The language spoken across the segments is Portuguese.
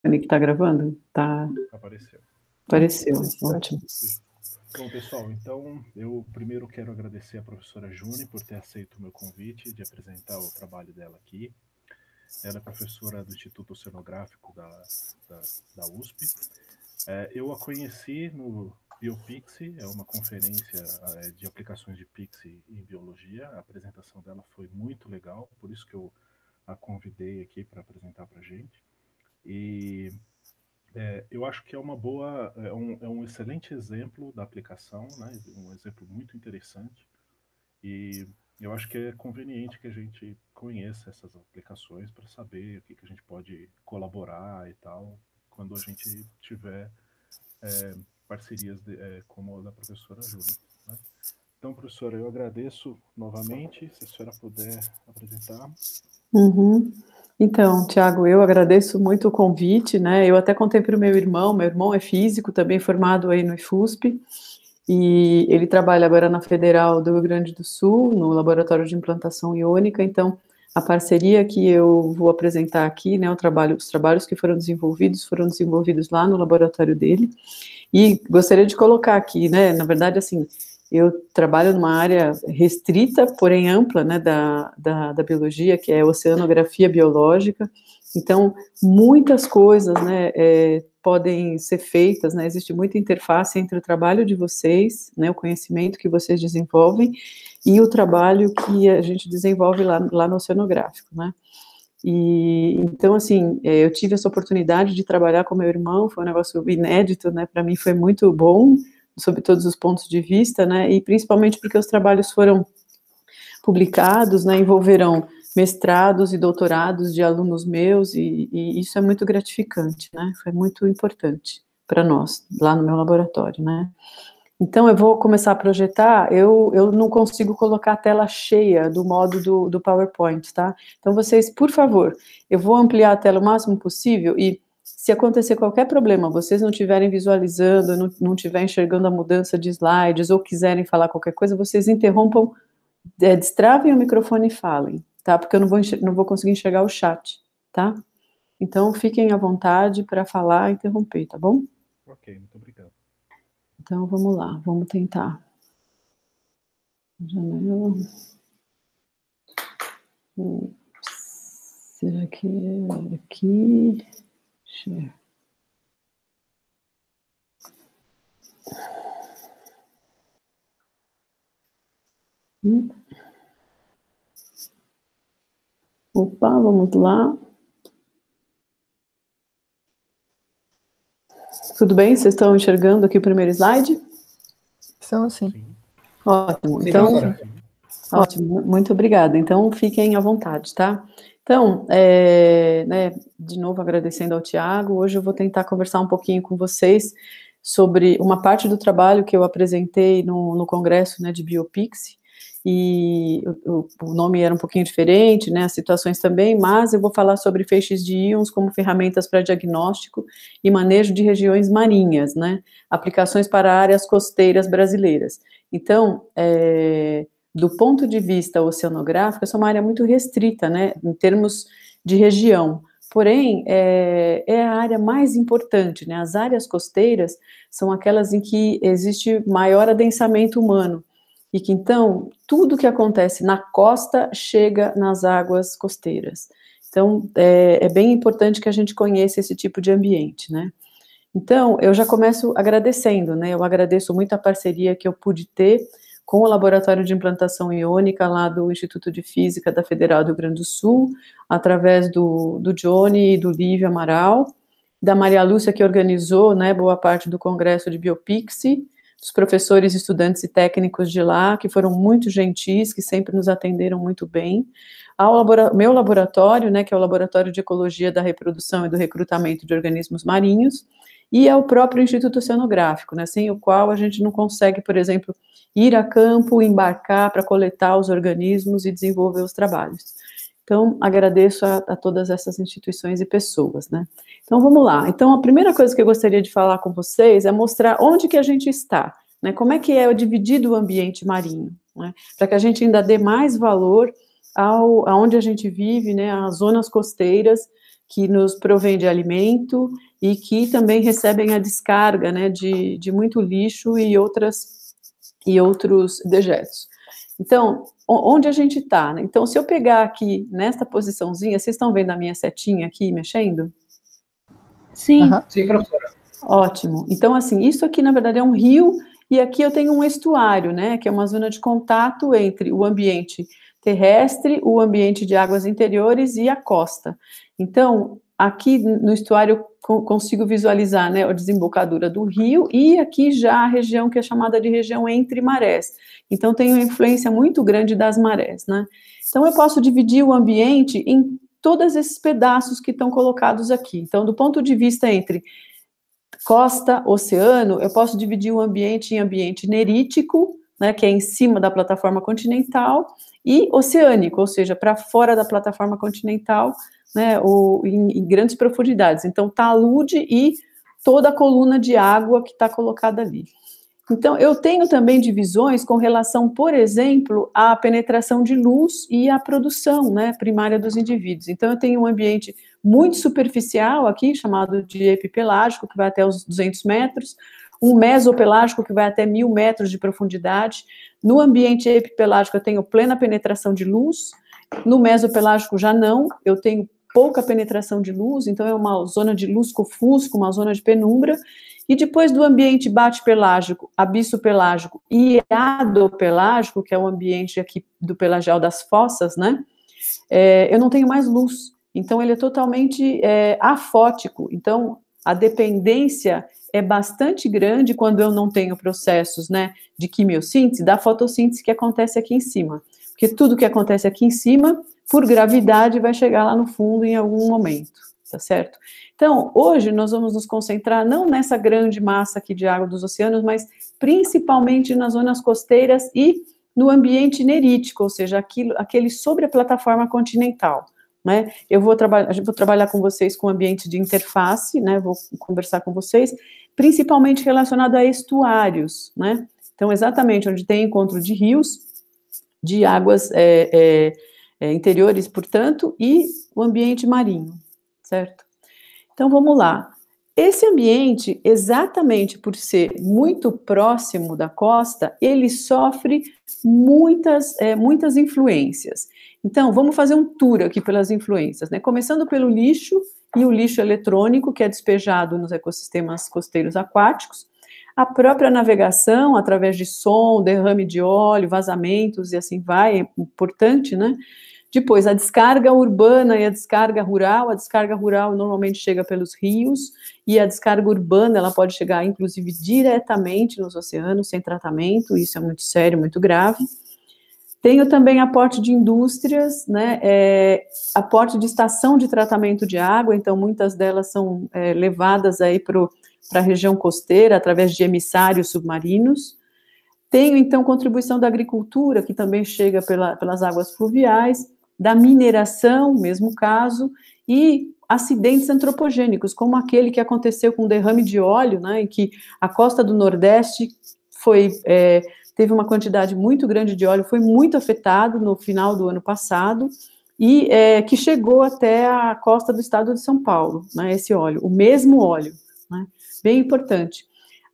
Peraí que tá gravando? Tá. Apareceu. Apareceu, ótimo. Bom, pessoal, então eu primeiro quero agradecer à professora Juni por ter aceito o meu convite de apresentar o trabalho dela aqui. Ela é professora do Instituto Oceanográfico da, da, da USP. É, eu a conheci no BioPixi, é uma conferência é, de aplicações de Pixi em biologia. A apresentação dela foi muito legal, por isso que eu a convidei aqui para apresentar para a gente. E é, eu acho que é uma boa, é um, é um excelente exemplo da aplicação, né? um exemplo muito interessante. E eu acho que é conveniente que a gente conheça essas aplicações para saber o que, que a gente pode colaborar e tal, quando a gente tiver é, parcerias de, é, como a da professora Júlia. Né? Então, professora, eu agradeço novamente, se a senhora puder apresentar. Uhum. Então, Tiago, eu agradeço muito o convite, né? Eu até contei para o meu irmão, meu irmão é físico, também formado aí no IFUSP, e ele trabalha agora na Federal do Rio Grande do Sul, no Laboratório de Implantação Iônica, então a parceria que eu vou apresentar aqui, né, o trabalho, os trabalhos que foram desenvolvidos, foram desenvolvidos lá no laboratório dele, e gostaria de colocar aqui, né, na verdade, assim, eu trabalho numa área restrita, porém ampla, né, da, da, da biologia, que é oceanografia biológica. Então, muitas coisas né, é, podem ser feitas, né? existe muita interface entre o trabalho de vocês, né, o conhecimento que vocês desenvolvem, e o trabalho que a gente desenvolve lá, lá no Oceanográfico. Né? E, então, assim, é, eu tive essa oportunidade de trabalhar com meu irmão, foi um negócio inédito, né? para mim foi muito bom, sobre todos os pontos de vista, né? E principalmente porque os trabalhos foram publicados, né? Envolverão mestrados e doutorados de alunos meus e, e isso é muito gratificante, né? Foi muito importante para nós lá no meu laboratório, né? Então eu vou começar a projetar, eu, eu não consigo colocar a tela cheia do modo do, do PowerPoint, tá? Então vocês, por favor, eu vou ampliar a tela o máximo possível e se acontecer qualquer problema, vocês não estiverem visualizando, não, não enxergando a mudança de slides ou quiserem falar qualquer coisa, vocês interrompam, é, destravem o microfone e falem, tá? Porque eu não vou, não vou conseguir enxergar o chat, tá? Então fiquem à vontade para falar e interromper, tá bom? Ok, muito obrigado. Então vamos lá, vamos tentar. Janela. Hum, será que é aqui? Opa, vamos lá. Tudo bem? Vocês estão enxergando aqui o primeiro slide? Estão sim. Ótimo. Então, ótimo. Muito obrigada. Então, fiquem à vontade, tá? Então, é, né, de novo agradecendo ao Tiago, hoje eu vou tentar conversar um pouquinho com vocês sobre uma parte do trabalho que eu apresentei no, no congresso né, de Biopix, e o, o, nome era um pouquinho diferente, né, as situações também, mas eu vou falar sobre feixes de íons como ferramentas para diagnóstico e manejo de regiões marinhas, né, aplicações para áreas costeiras brasileiras. Então, é, do ponto de vista oceanográfico, essa é uma área muito restrita, né, em termos de região. Porém, é, é, a área mais importante, né? As áreas costeiras são aquelas em que existe maior adensamento humano e que então tudo que acontece na costa chega nas águas costeiras. Então, é, é bem importante que a gente conheça esse tipo de ambiente, né? Então, eu já começo agradecendo, né? Eu agradeço muito a parceria que eu pude ter com o laboratório de implantação iônica lá do Instituto de Física da Federal do Rio Grande do Sul, através do, do Johnny e do Lívio Amaral, da Maria Lúcia, que organizou né, boa parte do congresso de Biopixi dos professores, estudantes e técnicos de lá, que foram muito gentis, que sempre nos atenderam muito bem. Ao labora meu laboratório, né, que é o Laboratório de Ecologia da Reprodução e do Recrutamento de Organismos Marinhos, e ao é próprio Instituto Oceanográfico, né, sem o qual a gente não consegue, por exemplo, ir a campo, embarcar para coletar os organismos e desenvolver os trabalhos. Então, agradeço a, a, todas essas instituições e pessoas, né? Então, vamos lá. Então, a primeira coisa que eu gostaria de falar com vocês é mostrar onde que a gente está, né? Como é que é o dividido o ambiente marinho, né? Para que a gente ainda dê mais valor ao aonde a gente vive, né? As zonas costeiras que nos provém de alimento, e que também recebem a descarga né, de, de muito lixo e, outras, e outros dejetos. Então, onde a gente está? Né? Então, se eu pegar aqui nesta posiçãozinha, vocês estão vendo a minha setinha aqui mexendo? Sim. Uhum. Sim, professora. Ótimo. Então, assim, isso aqui, na verdade, é um rio e aqui eu tenho um estuário, né? Que é uma zona de contato entre o ambiente terrestre, o ambiente de águas interiores e a costa. Então, aqui no estuário eu consigo visualizar né, a desembocadura do rio e aqui já a região que é chamada de região entre marés. Então tem uma influência muito grande das marés, né? Então eu posso dividir o ambiente em todos esses pedaços que estão colocados aqui. Então do ponto de vista entre costa, oceano, eu posso dividir o ambiente em ambiente nerítico, né, que é em cima da plataforma continental, e oceânico, ou seja, para fora da plataforma continental, né, ou em, em grandes profundidades. Então, talude e toda a coluna de água que está colocada ali. Então, eu tenho também divisões com relação, por exemplo, à penetração de luz e à produção né, primária dos indivíduos. Então, eu tenho um ambiente muito superficial aqui, chamado de epipelágico, que vai até os 200 metros, um mesopelágico, que vai até mil metros de profundidade. No ambiente epipelágico, eu tenho plena penetração de luz, no mesopelágico já não, eu tenho pouca penetração de luz, então é uma zona de luz confusco, uma zona de penumbra, e depois do ambiente bate-pelágico, abisso-pelágico e adopelágico, que é o ambiente aqui do pelagial das fossas, né? É, eu não tenho mais luz, então ele é totalmente é, afótico, então a dependência é bastante grande quando eu não tenho processos, né, de quimiossíntese, da fotossíntese que acontece aqui em cima, porque tudo que acontece aqui em cima por gravidade, vai chegar lá no fundo em algum momento, tá certo? Então, hoje nós vamos nos concentrar não nessa grande massa aqui de água dos oceanos, mas principalmente nas zonas costeiras e no ambiente nerítico, ou seja, aquilo, aquele sobre a plataforma continental. Né? Eu vou, traba vou trabalhar com vocês com ambiente de interface, né? vou conversar com vocês, principalmente relacionado a estuários. Né? Então, exatamente onde tem encontro de rios, de águas é, é, é, interiores, portanto, e o ambiente marinho, certo? Então vamos lá. Esse ambiente, exatamente por ser muito próximo da costa, ele sofre muitas, é, muitas influências. Então, vamos fazer um tour aqui pelas influências, né? Começando pelo lixo e o lixo eletrônico que é despejado nos ecossistemas costeiros aquáticos, a própria navegação através de som, derrame de óleo, vazamentos e assim vai, é importante, né? Depois, a descarga urbana e a descarga rural. A descarga rural normalmente chega pelos rios e a descarga urbana ela pode chegar, inclusive, diretamente nos oceanos sem tratamento. Isso é muito sério, muito grave. Tenho também aporte de indústrias, né, é, aporte de estação de tratamento de água, então muitas delas são é, levadas aí para a região costeira através de emissários submarinos. Tenho, então, contribuição da agricultura, que também chega pela, pelas águas fluviais, da mineração, mesmo caso, e acidentes antropogênicos, como aquele que aconteceu com o derrame de óleo, né, em que a costa do Nordeste foi é, teve uma quantidade muito grande de óleo, foi muito afetado no final do ano passado e é, que chegou até a costa do estado de São Paulo, né, esse óleo, o mesmo óleo, né, bem importante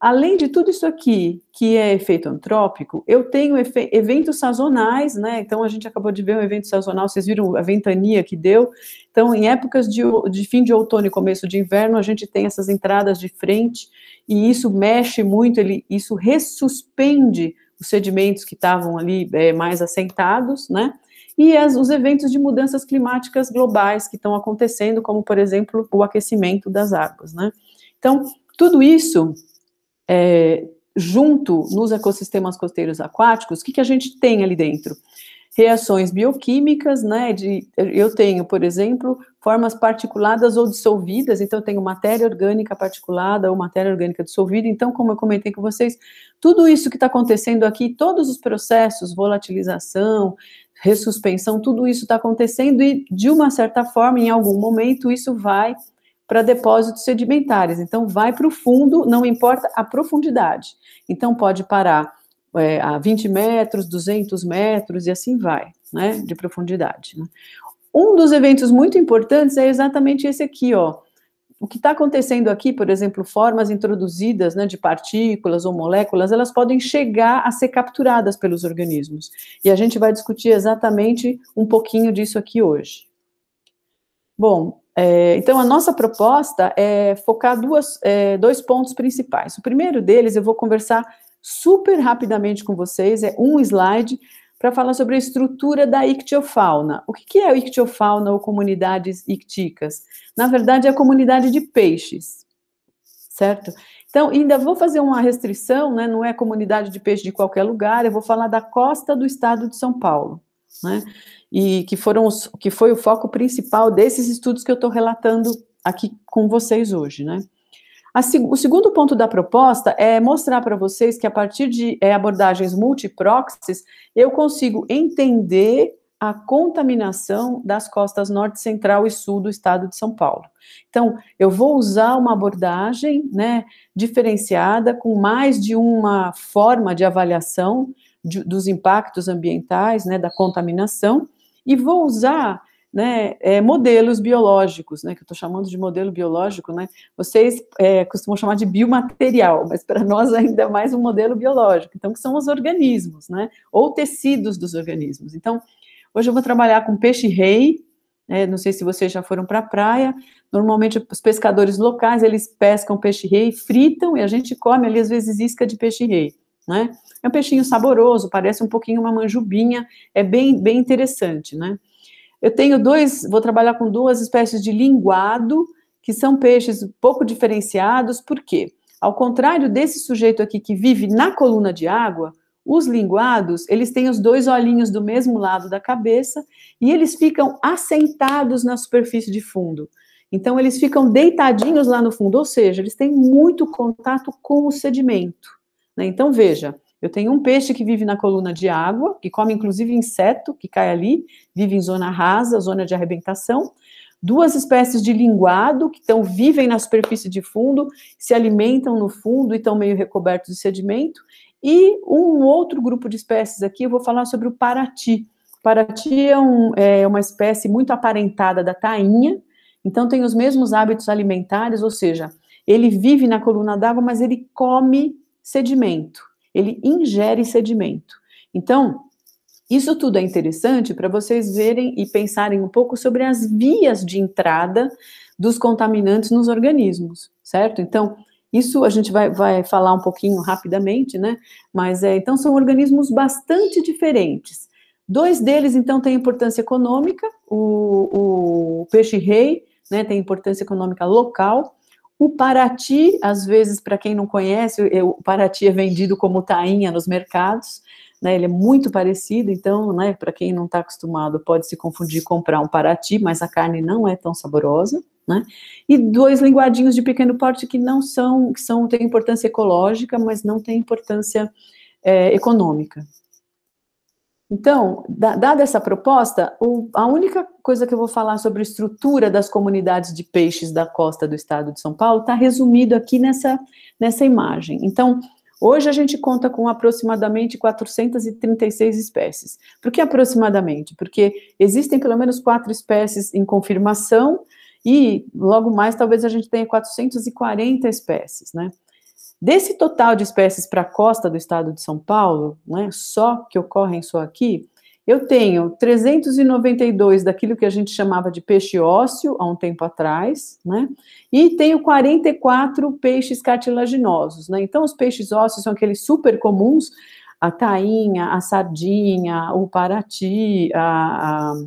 além de tudo isso aqui, que é efeito antrópico, eu tenho eventos sazonais, né? Então a gente acabou de ver um evento sazonal, vocês viram a ventania que deu. Então, em épocas de, de fim de outono e começo de inverno, a gente tem essas entradas de frente e isso mexe muito, ele, isso ressuspende os sedimentos que estavam ali é, mais assentados, né? E as, os eventos de mudanças climáticas globais que estão acontecendo, como por exemplo o aquecimento das águas, né? Então, tudo isso é, junto nos ecossistemas costeiros aquáticos, o que, que a gente tem ali dentro? Reações bioquímicas, né? De, eu tenho, por exemplo, formas particuladas ou dissolvidas, então eu tenho matéria orgânica particulada ou matéria orgânica dissolvida. Então, como eu comentei com vocês, tudo isso que está acontecendo aqui, todos os processos, volatilização, ressuspensão, tudo isso está acontecendo e, de uma certa forma, em algum momento, isso vai para depósitos sedimentares. Então, vai para o fundo, não importa a profundidade. Então, pode parar é, a 20 metros, 200 metros e assim vai, né, de profundidade. Né? Um dos eventos muito importantes é exatamente esse aqui, ó. O que está acontecendo aqui, por exemplo, formas introduzidas né, de partículas ou moléculas, elas podem chegar a ser capturadas pelos organismos. E a gente vai discutir exatamente um pouquinho disso aqui hoje. Bom, é, então, a nossa proposta é focar duas, é, dois pontos principais. O primeiro deles, eu vou conversar super rapidamente com vocês, é um slide para falar sobre a estrutura da ictiofauna. O que, que é a ictiofauna ou comunidades icticas? Na verdade, é a comunidade de peixes, certo? Então, ainda vou fazer uma restrição, né? não é comunidade de peixe de qualquer lugar, eu vou falar da costa do estado de São Paulo. Né? e que foram os, que foi o foco principal desses estudos que eu estou relatando aqui com vocês hoje, né? A, o segundo ponto da proposta é mostrar para vocês que a partir de é, abordagens multiproxies, eu consigo entender a contaminação das costas norte, central e sul do estado de São Paulo. Então, eu vou usar uma abordagem né, diferenciada, com mais de uma forma de avaliação de, dos impactos ambientais, né, da contaminação, e vou usar né, é, modelos biológicos, né, que eu estou chamando de modelo biológico, né, vocês é, costumam chamar de biomaterial, mas para nós ainda é mais um modelo biológico, então que são os organismos, né, ou tecidos dos organismos. Então, hoje eu vou trabalhar com peixe-rei, é, né, não sei se vocês já foram para a praia. Normalmente os pescadores locais eles pescam peixe-rei, fritam e a gente come ali às vezes isca de peixe-rei né? É um peixinho saboroso, parece um pouquinho uma manjubinha, é bem, bem interessante, né? Eu tenho dois, vou trabalhar com duas espécies de linguado, que são peixes pouco diferenciados, por quê? Ao contrário desse sujeito aqui que vive na coluna de água, os linguados, eles têm os dois olhinhos do mesmo lado da cabeça e eles ficam assentados na superfície de fundo. Então, eles ficam deitadinhos lá no fundo, ou seja, eles têm muito contato com o sedimento. Né? Então, veja, eu tenho um peixe que vive na coluna de água, que come inclusive inseto que cai ali, vive em zona rasa, zona de arrebentação. Duas espécies de linguado que tão vivem na superfície de fundo, se alimentam no fundo e estão meio recobertos de sedimento. E um outro grupo de espécies aqui, eu vou falar sobre o parati. parati é, um, é uma espécie muito aparentada da tainha, então tem os mesmos hábitos alimentares, ou seja, ele vive na coluna d'água, mas ele come sedimento, ele ingere sedimento. Então, isso tudo é interessante para vocês verem e pensarem um pouco sobre as vias de entrada dos contaminantes nos organismos, certo? Então, isso a gente vai, vai falar um pouquinho rapidamente, né? Mas é, então são organismos bastante diferentes. Dois deles, então, têm importância econômica, o, o peixe-rei né, tem importância econômica local, o Paraty, às vezes, para quem não conhece, é, o Paraty é vendido como tainha nos mercados, né, ele é muito parecido, então, né, para quem não está acostumado, pode se confundir e comprar um Paraty, mas a carne não é tão saborosa, né? E dois linguadinhos de pequeno porte que não são, que são, têm importância ecológica, mas não têm importância é, econômica, então, dada essa proposta, a única coisa que eu vou falar sobre a estrutura das comunidades de peixes da costa do estado de São Paulo está resumido aqui nessa, nessa imagem. Então, hoje a gente conta com aproximadamente 436 espécies. Por que aproximadamente? Porque existem pelo menos quatro espécies em confirmação e logo mais talvez a gente tenha 440 espécies, né? Desse total de espécies para a costa do estado de São Paulo, né, só que ocorrem só aqui, eu tenho 392 daquilo que a gente chamava de peixe ósseo há um tempo atrás, né? E tenho 44 peixes cartilaginosos, né? Então, os peixes ósseos são aqueles super comuns, a tainha, a sardinha, o parati, a, a,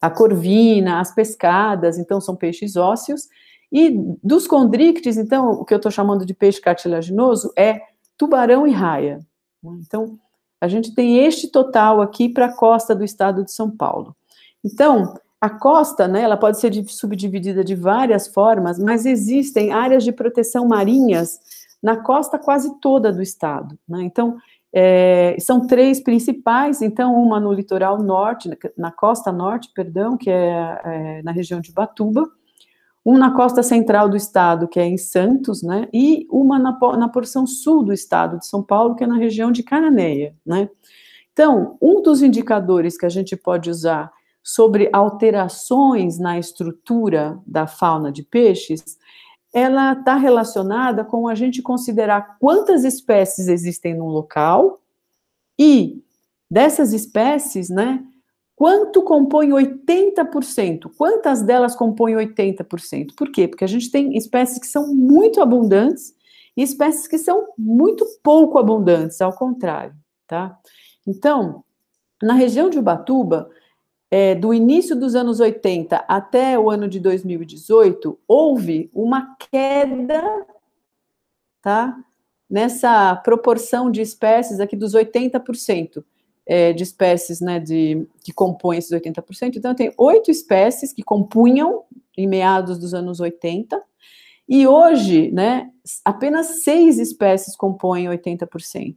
a corvina, as pescadas, então são peixes ósseos. E dos condrictes, então, o que eu estou chamando de peixe cartilaginoso é tubarão e raia. Né? Então, a gente tem este total aqui para a costa do estado de São Paulo. Então, a costa, né, ela pode ser subdividida de várias formas, mas existem áreas de proteção marinhas na costa quase toda do estado. Né? Então, é, são três principais, então uma no litoral norte, na costa norte, perdão, que é, é na região de Batuba, uma na costa central do estado, que é em Santos, né, e uma na, na porção sul do estado de São Paulo, que é na região de Cananeia, né. Então, um dos indicadores que a gente pode usar sobre alterações na estrutura da fauna de peixes, ela está relacionada com a gente considerar quantas espécies existem num local e dessas espécies, né, Quanto compõe 80%? Quantas delas compõem 80%? Por quê? Porque a gente tem espécies que são muito abundantes e espécies que são muito pouco abundantes, ao contrário, tá? Então, na região de Ubatuba, é, do início dos anos 80 até o ano de 2018, houve uma queda, tá? Nessa proporção de espécies aqui dos 80% é, de espécies né, de, que compõem esses 80%. Então, tem oito espécies que compunham em meados dos anos 80, e hoje, né, apenas seis espécies compõem 80%.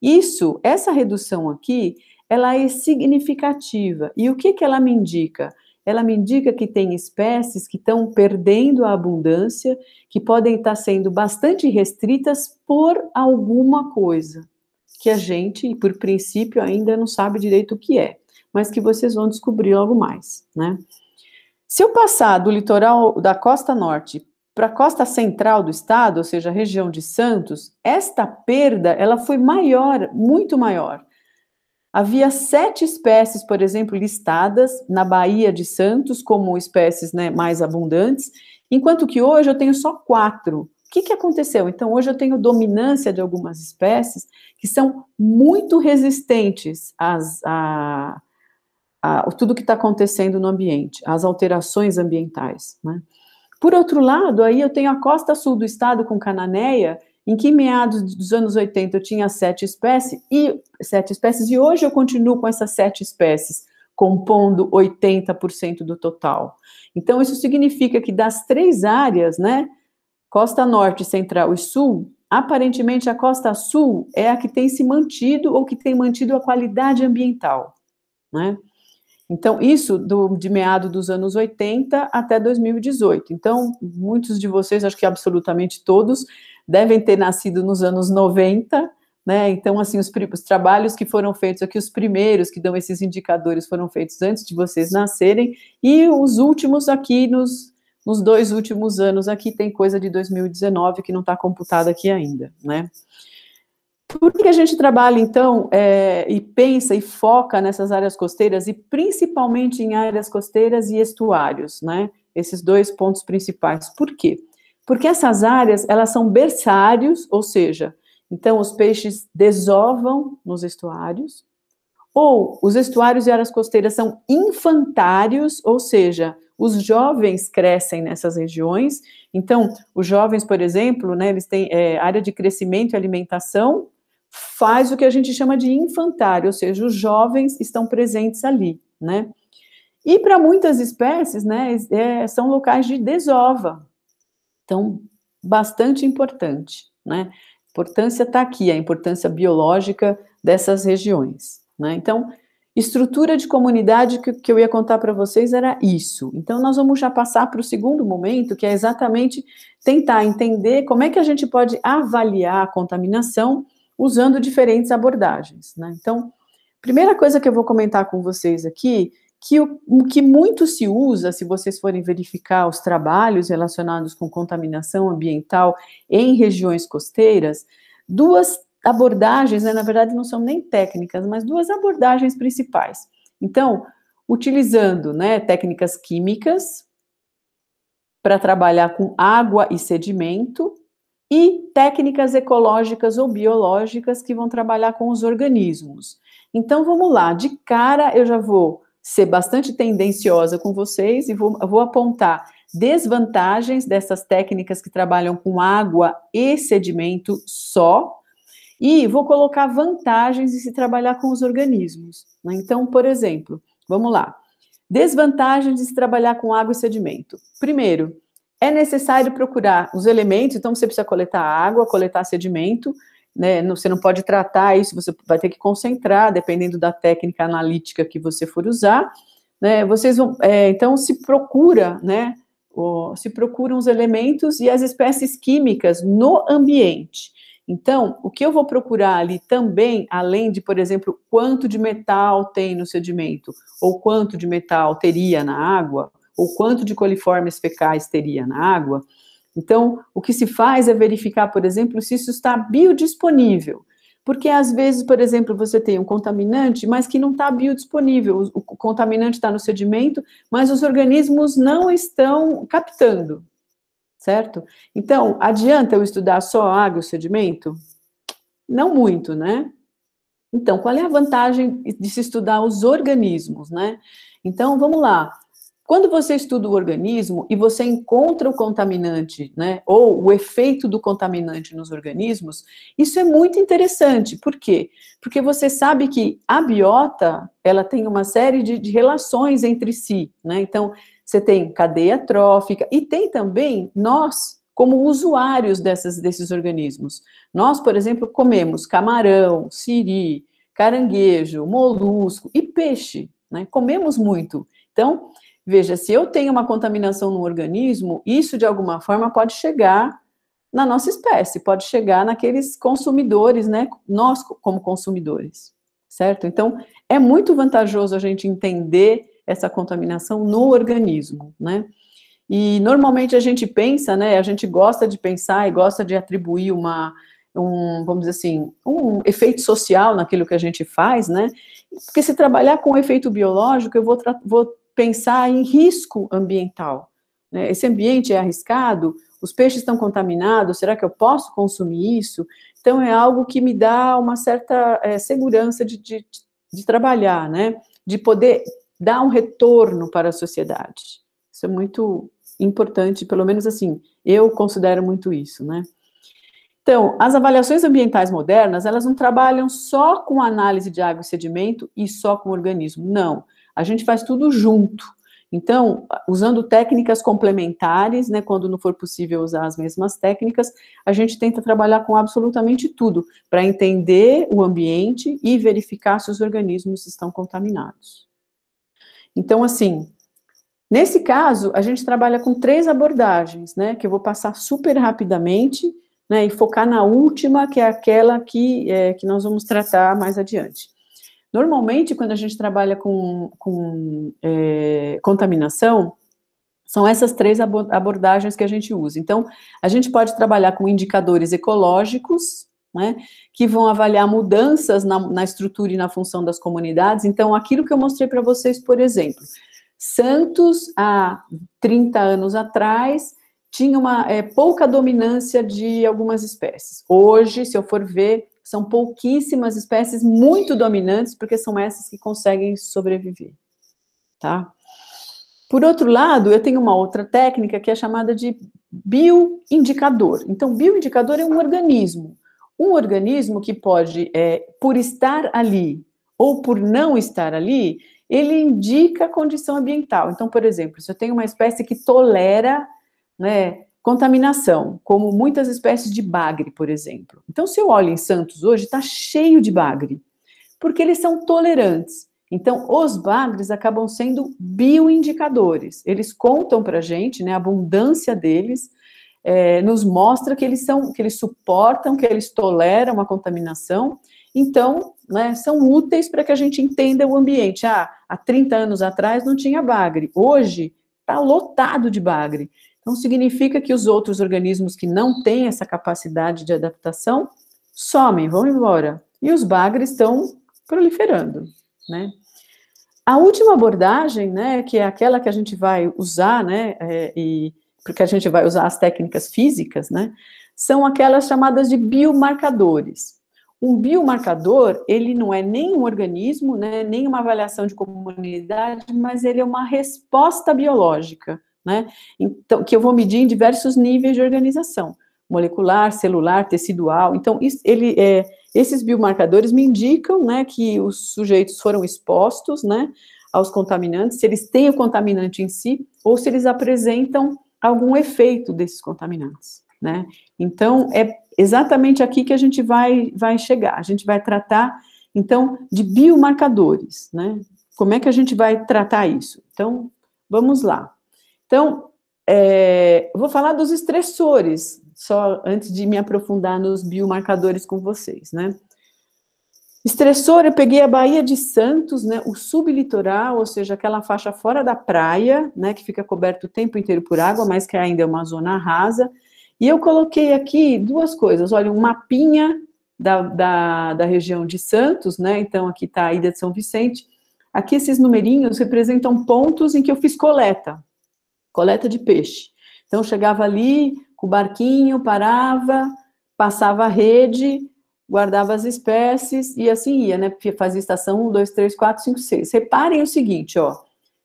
Isso, essa redução aqui, ela é significativa. E o que, que ela me indica? Ela me indica que tem espécies que estão perdendo a abundância, que podem estar sendo bastante restritas por alguma coisa que a gente, por princípio, ainda não sabe direito o que é, mas que vocês vão descobrir logo mais, né? Se eu passar do litoral da costa norte para a costa central do estado, ou seja, a região de Santos, esta perda ela foi maior, muito maior. Havia sete espécies, por exemplo, listadas na Bahia de Santos como espécies né, mais abundantes, enquanto que hoje eu tenho só quatro que, que aconteceu? Então, hoje eu tenho dominância de algumas espécies que são muito resistentes às, a, a, a tudo que está acontecendo no ambiente, às alterações ambientais. Né? Por outro lado, aí eu tenho a costa sul do estado com cananeia, em que meados dos anos 80 eu tinha sete espécies e sete espécies e hoje eu continuo com essas sete espécies compondo 80% do total. Então isso significa que das três áreas, né, Costa Norte, Central e Sul, aparentemente a costa sul é a que tem se mantido ou que tem mantido a qualidade ambiental, né? Então, isso do, de meado dos anos 80 até 2018. Então, muitos de vocês, acho que absolutamente todos, devem ter nascido nos anos 90, né? Então, assim, os, os trabalhos que foram feitos aqui, os primeiros que dão esses indicadores foram feitos antes de vocês nascerem, e os últimos aqui nos nos dois últimos anos aqui tem coisa de 2019 que não está computada aqui ainda, né? Por que a gente trabalha, então, é, e pensa e foca nessas áreas costeiras e principalmente em áreas costeiras e estuários, né? Esses dois pontos principais. Por quê? Porque essas áreas, elas são berçários, ou seja, então os peixes desovam nos estuários, ou os estuários e áreas costeiras são infantários, ou seja, os jovens crescem nessas regiões, então, os jovens, por exemplo, né, eles têm é, área de crescimento e alimentação, faz o que a gente chama de infantário, ou seja, os jovens estão presentes ali, né? E para muitas espécies, né, é, são locais de desova, então, bastante importante, né? A importância está aqui, a importância biológica dessas regiões, né? Então, Estrutura de comunidade que, que eu ia contar para vocês era isso. Então, nós vamos já passar para o segundo momento, que é exatamente tentar entender como é que a gente pode avaliar a contaminação usando diferentes abordagens. Né? Então, primeira coisa que eu vou comentar com vocês aqui, que o que muito se usa, se vocês forem verificar os trabalhos relacionados com contaminação ambiental em regiões costeiras, duas abordagens, né, na verdade não são nem técnicas, mas duas abordagens principais. Então, utilizando né, técnicas químicas para trabalhar com água e sedimento e técnicas ecológicas ou biológicas que vão trabalhar com os organismos. Então vamos lá, de cara eu já vou ser bastante tendenciosa com vocês e vou, vou apontar desvantagens dessas técnicas que trabalham com água e sedimento só, e vou colocar vantagens de se trabalhar com os organismos. Né? Então, por exemplo, vamos lá. Desvantagens de se trabalhar com água e sedimento. Primeiro, é necessário procurar os elementos, então você precisa coletar água, coletar sedimento, né? Você não pode tratar isso, você vai ter que concentrar, dependendo da técnica analítica que você for usar. Né? Vocês vão, é, então se procura, né? O, se procuram os elementos e as espécies químicas no ambiente. Então, o que eu vou procurar ali também, além de, por exemplo, quanto de metal tem no sedimento, ou quanto de metal teria na água, ou quanto de coliformes fecais teria na água. Então, o que se faz é verificar, por exemplo, se isso está biodisponível. Porque às vezes, por exemplo, você tem um contaminante, mas que não está biodisponível. O contaminante está no sedimento, mas os organismos não estão captando, certo? Então, adianta eu estudar só a água e o sedimento? Não muito, né? Então, qual é a vantagem de se estudar os organismos, né? Então, vamos lá. Quando você estuda o organismo e você encontra o contaminante, né, ou o efeito do contaminante nos organismos, isso é muito interessante. Por quê? Porque você sabe que a biota, ela tem uma série de, de relações entre si, né? Então, você tem cadeia trófica e tem também nós como usuários dessas, desses organismos. Nós, por exemplo, comemos camarão, siri, caranguejo, molusco e peixe, né? Comemos muito. Então, veja, se eu tenho uma contaminação no organismo, isso de alguma forma pode chegar na nossa espécie, pode chegar naqueles consumidores, né? Nós como consumidores, certo? Então, é muito vantajoso a gente entender essa contaminação no organismo, né? E normalmente a gente pensa, né? A gente gosta de pensar e gosta de atribuir uma, um, vamos dizer assim, um efeito social naquilo que a gente faz, né? Porque se trabalhar com efeito biológico, eu vou, vou pensar em risco ambiental. Né? Esse ambiente é arriscado, os peixes estão contaminados, será que eu posso consumir isso? Então é algo que me dá uma certa é, segurança de, de, de trabalhar, né? De poder dá um retorno para a sociedade. Isso é muito importante, pelo menos assim, eu considero muito isso, né? Então, as avaliações ambientais modernas, elas não trabalham só com análise de água e sedimento e só com organismo, não. A gente faz tudo junto. Então, usando técnicas complementares, né, quando não for possível usar as mesmas técnicas, a gente tenta trabalhar com absolutamente tudo para entender o ambiente e verificar se os organismos estão contaminados. Então, assim, nesse caso, a gente trabalha com três abordagens, né? Que eu vou passar super rapidamente, né? E focar na última, que é aquela que, é, que nós vamos tratar mais adiante. Normalmente, quando a gente trabalha com, com é, contaminação, são essas três abordagens que a gente usa. Então, a gente pode trabalhar com indicadores ecológicos, né, que vão avaliar mudanças na, na estrutura e na função das comunidades. Então, aquilo que eu mostrei para vocês, por exemplo, Santos, há 30 anos atrás, tinha uma é, pouca dominância de algumas espécies. Hoje, se eu for ver, são pouquíssimas espécies muito dominantes, porque são essas que conseguem sobreviver, tá? Por outro lado, eu tenho uma outra técnica que é chamada de bioindicador. Então, bioindicador é um organismo, um organismo que pode, é, por estar ali ou por não estar ali, ele indica a condição ambiental. Então, por exemplo, se eu tenho uma espécie que tolera né, contaminação, como muitas espécies de bagre, por exemplo. Então, se eu olho em Santos hoje, está cheio de bagre, porque eles são tolerantes. Então, os bagres acabam sendo bioindicadores. Eles contam para a gente né, a abundância deles é, nos mostra que eles são, que eles suportam, que eles toleram a contaminação. Então, né, são úteis para que a gente entenda o ambiente. Ah, há 30 anos atrás não tinha bagre, hoje está lotado de bagre. Então, significa que os outros organismos que não têm essa capacidade de adaptação somem, vão embora. E os bagres estão proliferando, né? A última abordagem, né, que é aquela que a gente vai usar, né, é, e porque a gente vai usar as técnicas físicas, né? São aquelas chamadas de biomarcadores. Um biomarcador, ele não é nem um organismo, né, nem uma avaliação de comunidade, mas ele é uma resposta biológica, né? Então, que eu vou medir em diversos níveis de organização, molecular, celular, tecidual. Então, isso, ele é, esses biomarcadores me indicam, né, que os sujeitos foram expostos, né, aos contaminantes, se eles têm o contaminante em si ou se eles apresentam algum efeito desses contaminantes, né? Então, é exatamente aqui que a gente vai, vai chegar, a gente vai tratar, então, de biomarcadores, né? Como é que a gente vai tratar isso? Então, vamos lá. Então, é, vou falar dos estressores, só antes de me aprofundar nos biomarcadores com vocês, né? Estressor, eu peguei a Baía de Santos, né, o sublitoral, ou seja, aquela faixa fora da praia, né, que fica coberto o tempo inteiro por água, mas que ainda é uma zona rasa. E eu coloquei aqui duas coisas, olha, um mapinha da, da, da região de Santos, né, então aqui está a Ilha de São Vicente. Aqui esses numerinhos representam pontos em que eu fiz coleta, coleta de peixe. Então chegava ali com o barquinho, parava, passava a rede, guardava as espécies e assim ia, né? Fazia estação 1, 2, 3, 4, 5, 6. Reparem o seguinte, ó.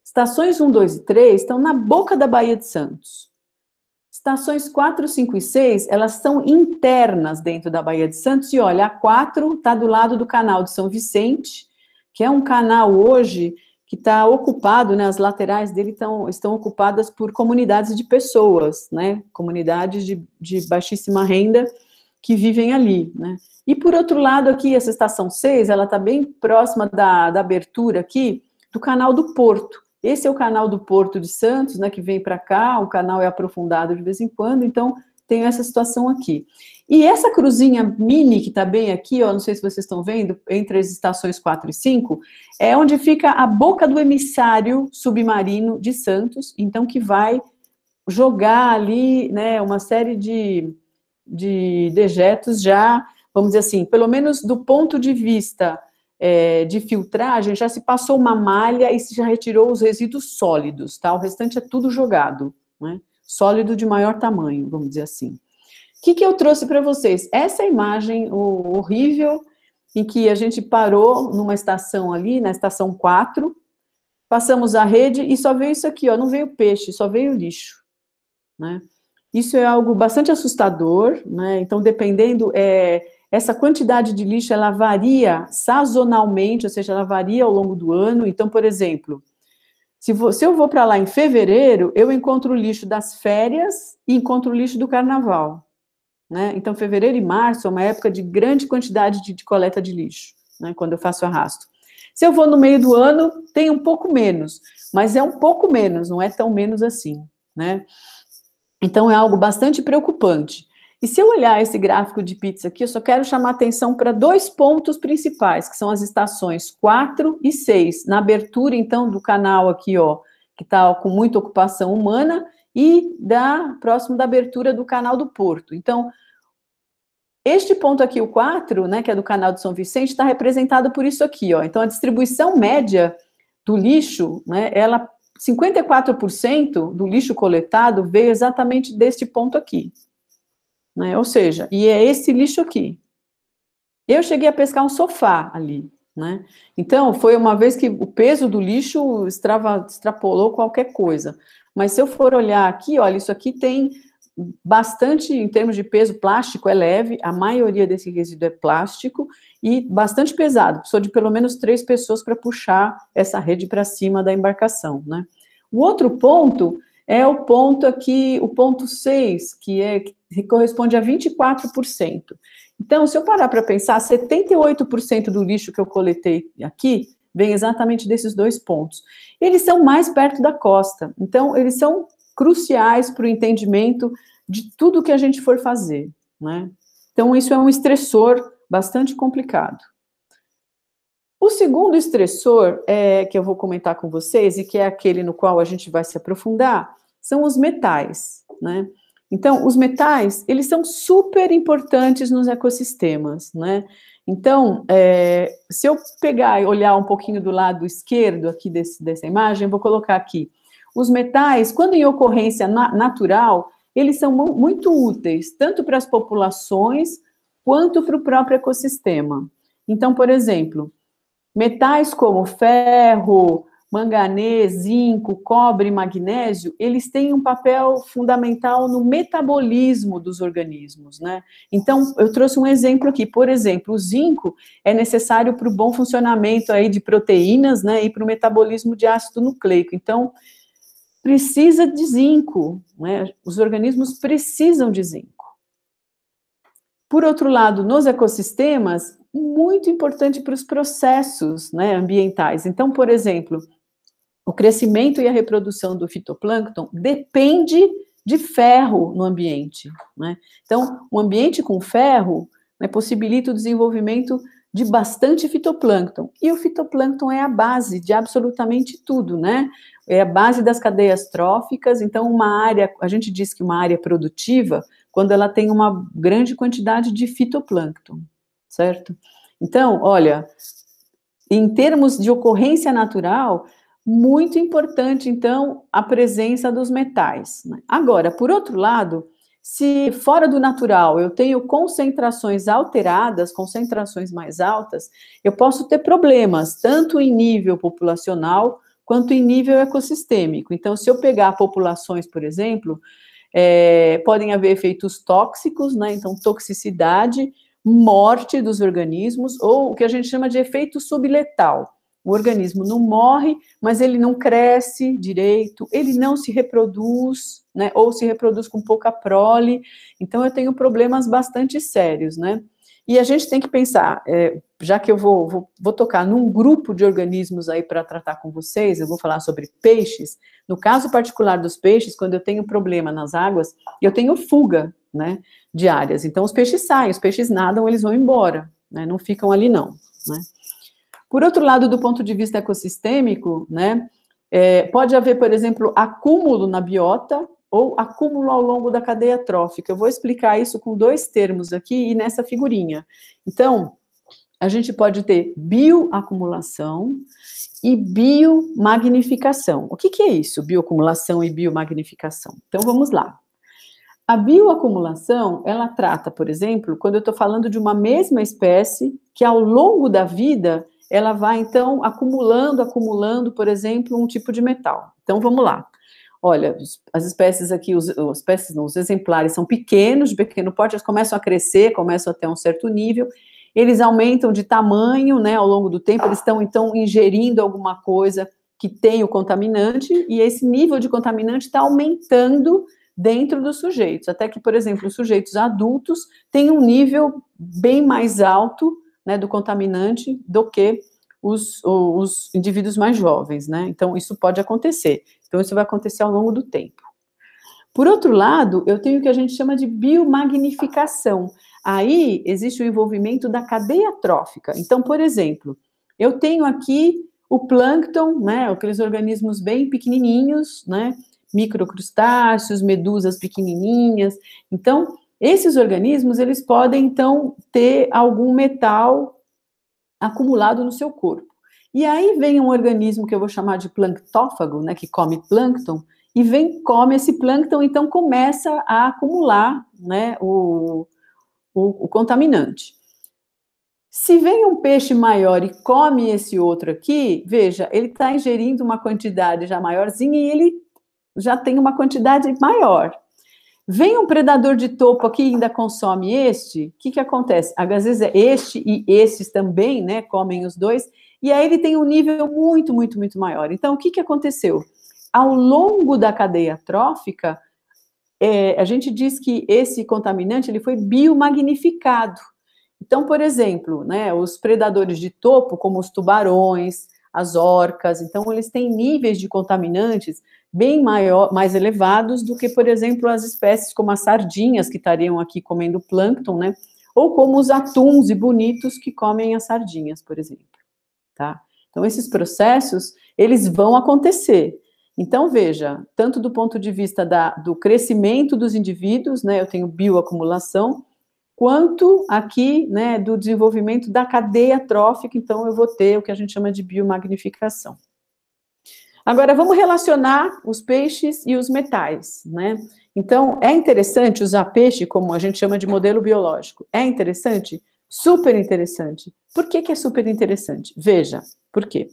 Estações 1, 2 e 3 estão na boca da Baía de Santos. Estações 4, 5 e 6, elas são internas dentro da Baía de Santos. E olha, a 4 está do lado do canal de São Vicente, que é um canal hoje que está ocupado, né, as laterais dele tão, estão ocupadas por comunidades de pessoas, né, comunidades de, de baixíssima renda que vivem ali, né. E por outro lado, aqui, essa estação 6, ela está bem próxima da, da abertura aqui do canal do Porto. Esse é o canal do Porto de Santos, né, que vem para cá, o canal é aprofundado de vez em quando, então tem essa situação aqui. E essa cruzinha mini que está bem aqui, ó, não sei se vocês estão vendo, entre as estações 4 e 5, é onde fica a boca do emissário submarino de Santos, então que vai jogar ali né, uma série de, de dejetos já vamos dizer assim, pelo menos do ponto de vista é, de filtragem, já se passou uma malha e se já retirou os resíduos sólidos, tá? O restante é tudo jogado, né? Sólido de maior tamanho, vamos dizer assim. O que, que eu trouxe para vocês? Essa imagem horrível em que a gente parou numa estação ali, na estação 4, passamos a rede e só veio isso aqui, ó, não veio peixe, só veio lixo, né? Isso é algo bastante assustador, né? Então, dependendo, é, essa quantidade de lixo ela varia sazonalmente, ou seja, ela varia ao longo do ano. Então, por exemplo, se, vou, se eu vou para lá em fevereiro, eu encontro o lixo das férias e encontro o lixo do carnaval. Né? Então, fevereiro e março é uma época de grande quantidade de, de coleta de lixo, né? quando eu faço arrasto. Se eu vou no meio do ano, tem um pouco menos, mas é um pouco menos, não é tão menos assim. Né? Então, é algo bastante preocupante. E se eu olhar esse gráfico de pizza aqui, eu só quero chamar atenção para dois pontos principais, que são as estações 4 e 6, na abertura, então, do canal aqui, ó, que está com muita ocupação humana, e da próximo da abertura do canal do Porto. Então, este ponto aqui, o 4, né, que é do canal de São Vicente, está representado por isso aqui, ó. Então, a distribuição média do lixo, né, ela 54% do lixo coletado veio exatamente deste ponto aqui. Né? Ou seja, e é esse lixo aqui. Eu cheguei a pescar um sofá ali, né? Então, foi uma vez que o peso do lixo extrava, extrapolou qualquer coisa. Mas se eu for olhar aqui, olha, isso aqui tem bastante, em termos de peso, plástico é leve, a maioria desse resíduo é plástico e bastante pesado. Precisou de pelo menos três pessoas para puxar essa rede para cima da embarcação, né? O outro ponto é o ponto aqui, o ponto 6, que, é, que corresponde a 24%. Então, se eu parar para pensar, 78% do lixo que eu coletei aqui vem exatamente desses dois pontos. Eles são mais perto da costa, então eles são cruciais para o entendimento de tudo que a gente for fazer, né? Então, isso é um estressor bastante complicado. O segundo estressor é, que eu vou comentar com vocês e que é aquele no qual a gente vai se aprofundar são os metais, né? Então, os metais, eles são super importantes nos ecossistemas, né? Então, é, se eu pegar e olhar um pouquinho do lado esquerdo aqui desse, dessa imagem, vou colocar aqui. Os metais, quando em ocorrência na, natural, eles são muito úteis, tanto para as populações, quanto para o próprio ecossistema. Então, por exemplo, Metais como ferro, manganês, zinco, cobre, magnésio, eles têm um papel fundamental no metabolismo dos organismos, né? Então, eu trouxe um exemplo aqui. Por exemplo, o zinco é necessário para o bom funcionamento aí de proteínas, né, e para o metabolismo de ácido nucleico. Então, precisa de zinco, né? Os organismos precisam de zinco. Por outro lado, nos ecossistemas, muito importante para os processos né, ambientais. Então, por exemplo, o crescimento e a reprodução do fitoplâncton depende de ferro no ambiente. Né? Então, um ambiente com ferro né, possibilita o desenvolvimento de bastante fitoplâncton. E o fitoplâncton é a base de absolutamente tudo, né? É a base das cadeias tróficas. Então, uma área, a gente diz que uma área produtiva, quando ela tem uma grande quantidade de fitoplâncton certo? Então, olha, em termos de ocorrência natural, muito importante, então, a presença dos metais. Né? Agora, por outro lado, se fora do natural eu tenho concentrações alteradas, concentrações mais altas, eu posso ter problemas, tanto em nível populacional quanto em nível ecossistêmico. Então, se eu pegar populações, por exemplo, é, podem haver efeitos tóxicos, né? Então, toxicidade morte dos organismos, ou o que a gente chama de efeito subletal. O organismo não morre, mas ele não cresce direito, ele não se reproduz, né? Ou se reproduz com pouca prole. Então eu tenho problemas bastante sérios, né? E a gente tem que pensar, é, já que eu vou, vou, vou tocar num grupo de organismos aí para tratar com vocês, eu vou falar sobre peixes. No caso particular dos peixes, quando eu tenho problema nas águas, eu tenho fuga, né, de áreas. Então, os peixes saem, os peixes nadam, eles vão embora, né, não ficam ali não, né. Por outro lado, do ponto de vista ecossistêmico, né, é, pode haver, por exemplo, acúmulo na biota ou acúmulo ao longo da cadeia trófica. Eu vou explicar isso com dois termos aqui e nessa figurinha. Então, a gente pode ter bioacumulação e biomagnificação. O que, que é isso, bioacumulação e biomagnificação? Então vamos lá. A bioacumulação, ela trata, por exemplo, quando eu estou falando de uma mesma espécie que ao longo da vida ela vai então acumulando, acumulando, por exemplo, um tipo de metal. Então vamos lá. Olha, as espécies aqui, os, as espécies não, os exemplares são pequenos, de pequeno porte, elas começam a crescer, começam até um certo nível, eles aumentam de tamanho né, ao longo do tempo, eles estão então ingerindo alguma coisa que tem o contaminante, e esse nível de contaminante está aumentando dentro dos sujeitos. Até que, por exemplo, os sujeitos adultos têm um nível bem mais alto né, do contaminante do que os, os indivíduos mais jovens, né? Então, isso pode acontecer. Então, isso vai acontecer ao longo do tempo. Por outro lado, eu tenho o que a gente chama de biomagnificação, Aí existe o envolvimento da cadeia trófica. Então, por exemplo, eu tenho aqui o plâncton, né, aqueles organismos bem pequenininhos, né, microcrustáceos, medusas pequenininhas. Então, esses organismos, eles podem então ter algum metal acumulado no seu corpo. E aí vem um organismo que eu vou chamar de planctófago, né, que come plâncton, e vem come esse plâncton, então começa a acumular, né, o o, o contaminante. Se vem um peixe maior e come esse outro aqui, veja, ele está ingerindo uma quantidade já maiorzinha e ele já tem uma quantidade maior. Vem um predador de topo aqui e ainda consome este, o que, que acontece? Às vezes é este e estes também, né? Comem os dois, e aí ele tem um nível muito, muito, muito maior. Então, o que, que aconteceu? Ao longo da cadeia trófica, é, a gente diz que esse contaminante ele foi biomagnificado. Então, por exemplo, né, os predadores de topo, como os tubarões, as orcas, então eles têm níveis de contaminantes bem maior, mais elevados do que, por exemplo, as espécies como as sardinhas, que estariam aqui comendo plâncton, né? Ou como os atuns e bonitos que comem as sardinhas, por exemplo, tá? Então, esses processos, eles vão acontecer. Então, veja, tanto do ponto de vista da, do crescimento dos indivíduos, né, eu tenho bioacumulação, quanto aqui né, do desenvolvimento da cadeia trófica, então eu vou ter o que a gente chama de biomagnificação. Agora, vamos relacionar os peixes e os metais, né? Então, é interessante usar peixe como a gente chama de modelo biológico. É interessante? Super interessante. Por que, que é super interessante? Veja, por quê?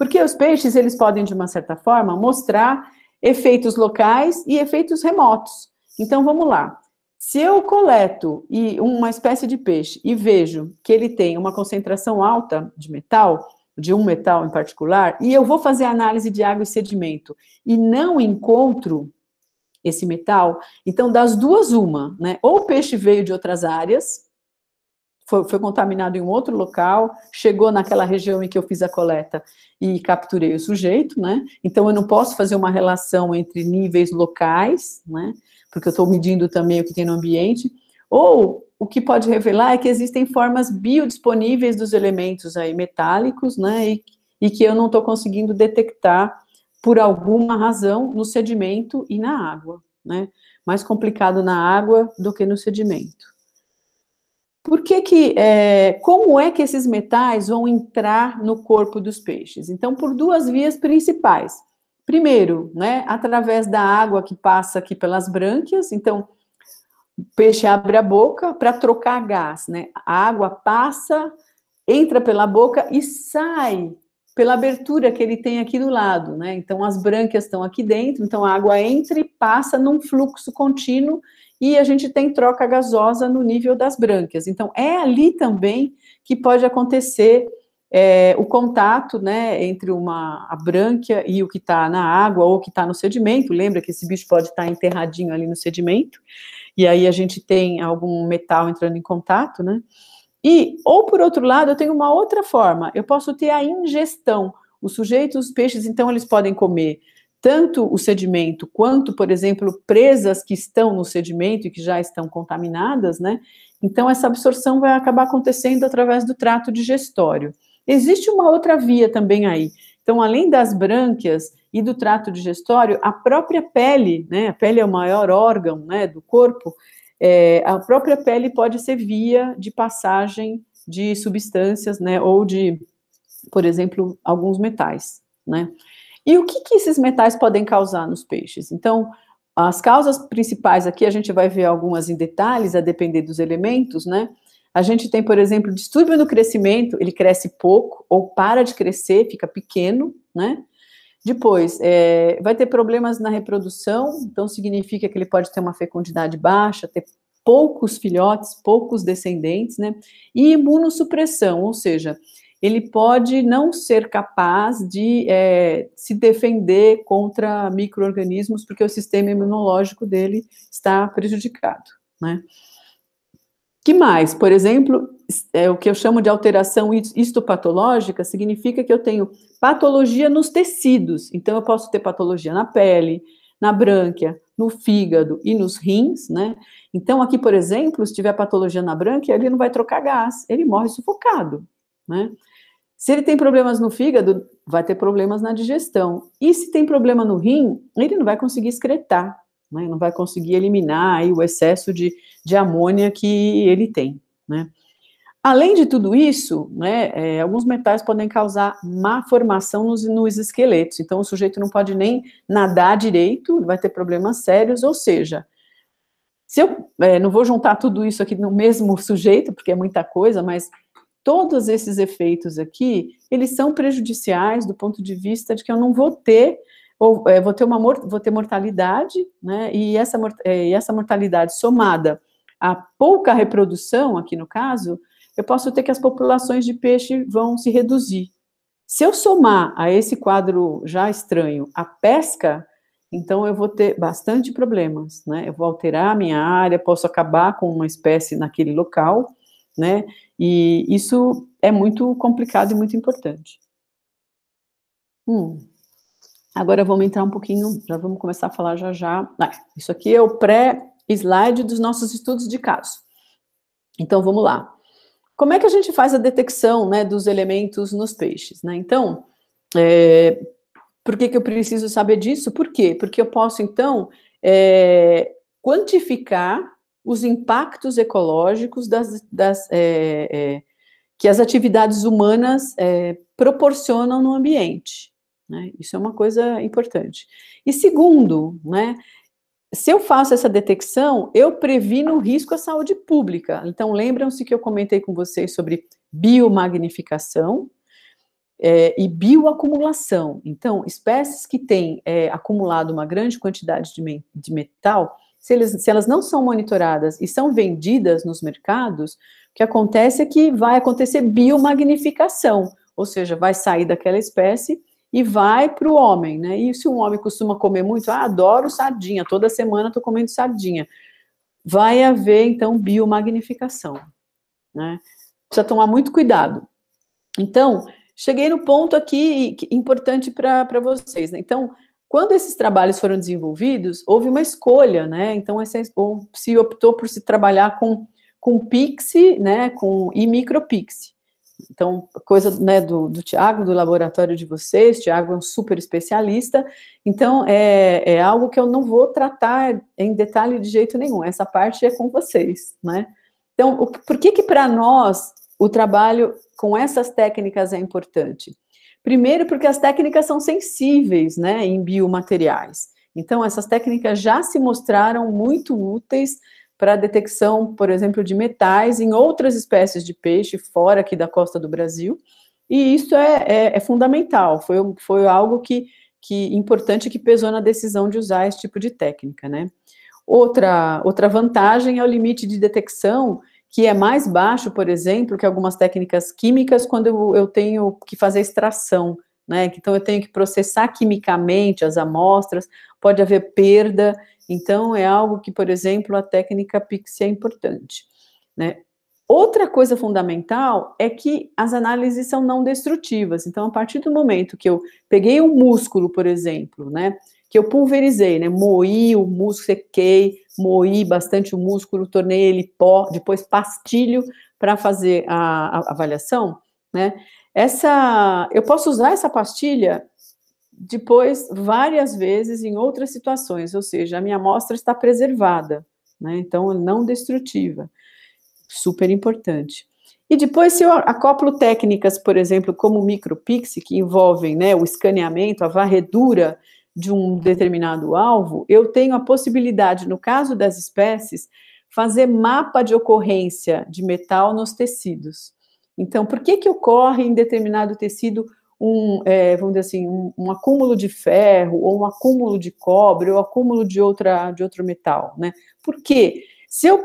Porque os peixes, eles podem, de uma certa forma, mostrar efeitos locais e efeitos remotos. Então, vamos lá. Se eu coleto uma espécie de peixe e vejo que ele tem uma concentração alta de metal, de um metal em particular, e eu vou fazer análise de água e sedimento e não encontro esse metal, então das duas, uma, né? Ou o peixe veio de outras áreas, foi, foi contaminado em um outro local, chegou naquela região em que eu fiz a coleta e capturei o sujeito, né? Então eu não posso fazer uma relação entre níveis locais, né? Porque eu estou medindo também o que tem no ambiente. Ou o que pode revelar é que existem formas biodisponíveis dos elementos aí metálicos, né? E, e que eu não estou conseguindo detectar por alguma razão no sedimento e na água, né? Mais complicado na água do que no sedimento. Por que que, é, como é que esses metais vão entrar no corpo dos peixes? Então, por duas vias principais. Primeiro, né, através da água que passa aqui pelas brânquias, então, o peixe abre a boca para trocar gás, né? A água passa, entra pela boca e sai pela abertura que ele tem aqui do lado, né? Então, as brânquias estão aqui dentro, então a água entra e passa num fluxo contínuo e a gente tem troca gasosa no nível das brânquias. Então, é ali também que pode acontecer é, o contato né, entre uma, a brânquia e o que está na água ou o que está no sedimento. Lembra que esse bicho pode estar tá enterradinho ali no sedimento, e aí a gente tem algum metal entrando em contato, né? E, ou por outro lado, eu tenho uma outra forma, eu posso ter a ingestão. Os sujeitos, os peixes, então, eles podem comer tanto o sedimento quanto, por exemplo, presas que estão no sedimento e que já estão contaminadas, né? Então, essa absorção vai acabar acontecendo através do trato digestório. Existe uma outra via também aí. Então, além das brânquias e do trato digestório, a própria pele, né? A pele é o maior órgão né, do corpo. É, a própria pele pode ser via de passagem de substâncias, né? Ou de, por exemplo, alguns metais, né? E o que, que esses metais podem causar nos peixes? Então, as causas principais aqui, a gente vai ver algumas em detalhes, a depender dos elementos, né? A gente tem, por exemplo, distúrbio no crescimento, ele cresce pouco ou para de crescer, fica pequeno, né? Depois, é, vai ter problemas na reprodução, então significa que ele pode ter uma fecundidade baixa, ter poucos filhotes, poucos descendentes, né? E imunossupressão, ou seja, ele pode não ser capaz de é, se defender contra micro-organismos, porque o sistema imunológico dele está prejudicado. Né? que mais? Por exemplo, é, o que eu chamo de alteração histopatológica significa que eu tenho patologia nos tecidos. Então, eu posso ter patologia na pele, na brânquia, no fígado e nos rins, né? Então, aqui, por exemplo, se tiver patologia na brânquia, ele não vai trocar gás, ele morre sufocado, né? Se ele tem problemas no fígado, vai ter problemas na digestão. E se tem problema no rim, ele não vai conseguir excretar, né? não vai conseguir eliminar o excesso de, de amônia que ele tem. Né? Além de tudo isso, né, é, alguns metais podem causar má formação nos, nos, esqueletos. Então, o sujeito não pode nem nadar direito, vai ter problemas sérios. Ou seja, se eu é, não vou juntar tudo isso aqui no mesmo sujeito, porque é muita coisa, mas todos esses efeitos aqui, eles são prejudiciais do ponto de vista de que eu não vou ter ou é, vou ter uma vou ter mortalidade, né? E essa é, essa mortalidade somada à pouca reprodução, aqui no caso, eu posso ter que as populações de peixe vão se reduzir. Se eu somar a esse quadro já estranho a pesca, então eu vou ter bastante problemas, né? Eu vou alterar a minha área, posso acabar com uma espécie naquele local né? E isso é muito complicado e muito importante. Hum. Agora vamos entrar um pouquinho, já vamos começar a falar já já. Ah, isso aqui é o pré-slide dos nossos estudos de caso. Então vamos lá. Como é que a gente faz a detecção né, dos elementos nos peixes? Né? Então, é, por que, que eu preciso saber disso? Por quê? Porque eu posso, então, é, quantificar os impactos ecológicos das, das é, é, que as atividades humanas é, proporcionam no ambiente. Né? Isso é uma coisa importante. E segundo, né, se eu faço essa detecção, eu previno o risco à saúde pública. Então, lembram-se que eu comentei com vocês sobre biomagnificação é, e bioacumulação. Então, espécies que têm é, acumulado uma grande quantidade de, de metal se, eles, se elas não são monitoradas e são vendidas nos mercados, o que acontece é que vai acontecer biomagnificação, ou seja, vai sair daquela espécie e vai para o homem, né? E se um homem costuma comer muito, ah, adoro sardinha, toda semana estou comendo sardinha. Vai haver, então, biomagnificação, né? Precisa tomar muito cuidado. Então, cheguei no ponto aqui importante para vocês, né? Então, quando esses trabalhos foram desenvolvidos, houve uma escolha, né? Então, se optou por se trabalhar com, com Pixie né? com, e MicroPixie. Então, coisa né, do, do Tiago, do laboratório de vocês, Tiago é um super especialista, então é, é algo que eu não vou tratar em detalhe de jeito nenhum, essa parte é com vocês, né? Então, o, por que que para nós o trabalho com essas técnicas é importante? Primeiro, porque as técnicas são sensíveis né, em biomateriais. Então, essas técnicas já se mostraram muito úteis para a detecção, por exemplo, de metais em outras espécies de peixe fora aqui da costa do Brasil. E isso é, é, é fundamental, foi, foi algo que, que importante que pesou na decisão de usar esse tipo de técnica, né? Outra, outra vantagem é o limite de detecção que é mais baixo, por exemplo, que algumas técnicas químicas quando eu, eu tenho que fazer extração. Né? Então eu tenho que processar quimicamente as amostras, pode haver perda, então é algo que, por exemplo, a técnica PIX é importante. Né? Outra coisa fundamental é que as análises são não destrutivas. Então, a partir do momento que eu peguei um músculo, por exemplo, né, que eu pulverizei, né? Moí o músculo, sequei, moí bastante o músculo, tornei ele pó, depois pastilho para fazer a, a, avaliação, né? Essa, eu posso usar essa pastilha depois várias vezes em outras situações, ou seja, a minha amostra está preservada, né? Então, não destrutiva, super importante. E depois, se eu acoplo técnicas, por exemplo, como o micropix, que envolvem né, o escaneamento, a varredura de um determinado alvo, eu tenho a possibilidade, no caso das espécies, fazer mapa de ocorrência de metal nos tecidos. Então, por que, que ocorre em determinado tecido um, é, vamos dizer assim, um, um, acúmulo de ferro, ou um acúmulo de cobre, ou um acúmulo de, outra, de outro metal, né? Porque se eu,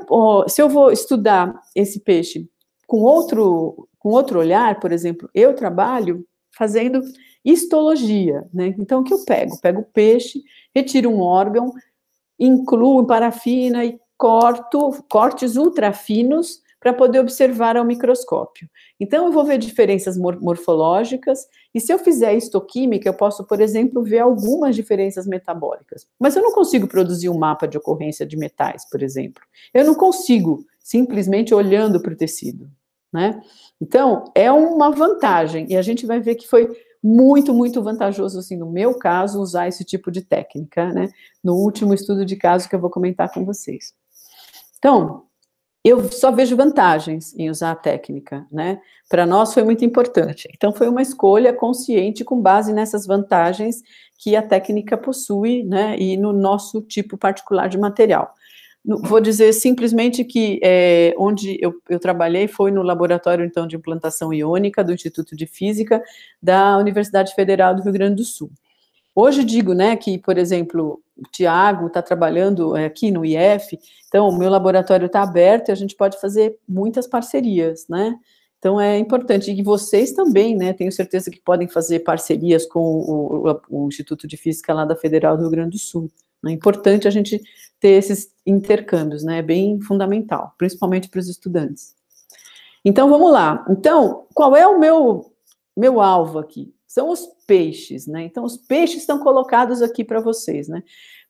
se eu vou estudar esse peixe com outro, com outro olhar, por exemplo, eu trabalho fazendo histologia, né? Então, o que eu pego? Pego o peixe, retiro um órgão, incluo parafina e corto cortes ultrafinos para poder observar ao microscópio. Então, eu vou ver diferenças mor morfológicas, e se eu fizer estoquímica, eu posso, por exemplo, ver algumas diferenças metabólicas. Mas eu não consigo produzir um mapa de ocorrência de metais, por exemplo. Eu não consigo, simplesmente olhando para o tecido. Né? Então, é uma vantagem, e a gente vai ver que foi muito, muito vantajoso, assim, no meu caso, usar esse tipo de técnica, né? No último estudo de caso que eu vou comentar com vocês. Então, eu só vejo vantagens em usar a técnica, né? Para nós foi muito importante. Então, foi uma escolha consciente com base nessas vantagens que a técnica possui, né? E no nosso tipo particular de material vou dizer simplesmente que é, onde eu, eu, trabalhei foi no laboratório então de implantação iônica do Instituto de Física da Universidade Federal do Rio Grande do Sul. Hoje digo, né, que por exemplo o Tiago está trabalhando é, aqui no IF, então o meu laboratório está aberto e a gente pode fazer muitas parcerias, né? Então é importante e vocês também, né? Tenho certeza que podem fazer parcerias com o, o, o Instituto de Física lá da Federal do Rio Grande do Sul. É importante a gente ter esses intercâmbios, né? É bem fundamental, principalmente para os estudantes. Então vamos lá. Então, qual é o meu meu alvo aqui? São os peixes, né? Então os peixes estão colocados aqui para vocês, né?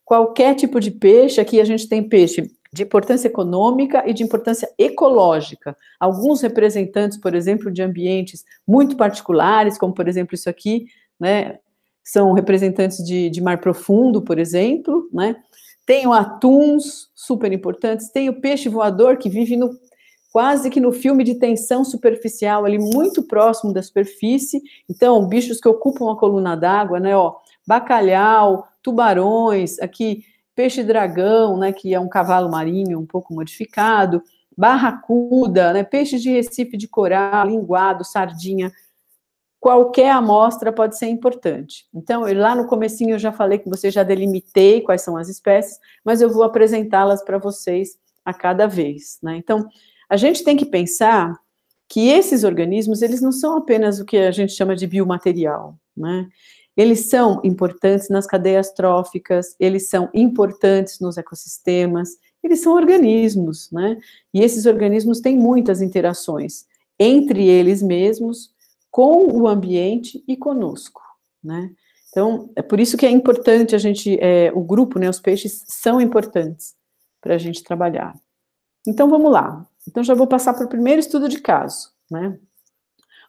Qualquer tipo de peixe, aqui a gente tem peixe de importância econômica e de importância ecológica. Alguns representantes, por exemplo, de ambientes muito particulares, como por exemplo isso aqui, né? São representantes de, de mar profundo, por exemplo, né? Tenho atuns super importantes, tenho peixe voador que vive no quase que no filme de tensão superficial, ali muito próximo da superfície. Então, bichos que ocupam a coluna d'água, né? Ó, bacalhau, tubarões, aqui peixe-dragão, né? Que é um cavalo marinho um pouco modificado, barracuda, né? Peixe de recife de coral, linguado, sardinha, qualquer amostra pode ser importante. Então, lá no comecinho eu já falei que você já delimitei quais são as espécies, mas eu vou apresentá-las para vocês a cada vez. Né? Então, a gente tem que pensar que esses organismos, eles não são apenas o que a gente chama de biomaterial, né? Eles são importantes nas cadeias tróficas, eles são importantes nos ecossistemas, eles são organismos, né? E esses organismos têm muitas interações entre eles mesmos, com o ambiente e conosco, né? Então, é por isso que é importante a gente, é, o grupo, né, os peixes são importantes para a gente trabalhar. Então, vamos lá. Então, já vou passar para o primeiro estudo de caso, né?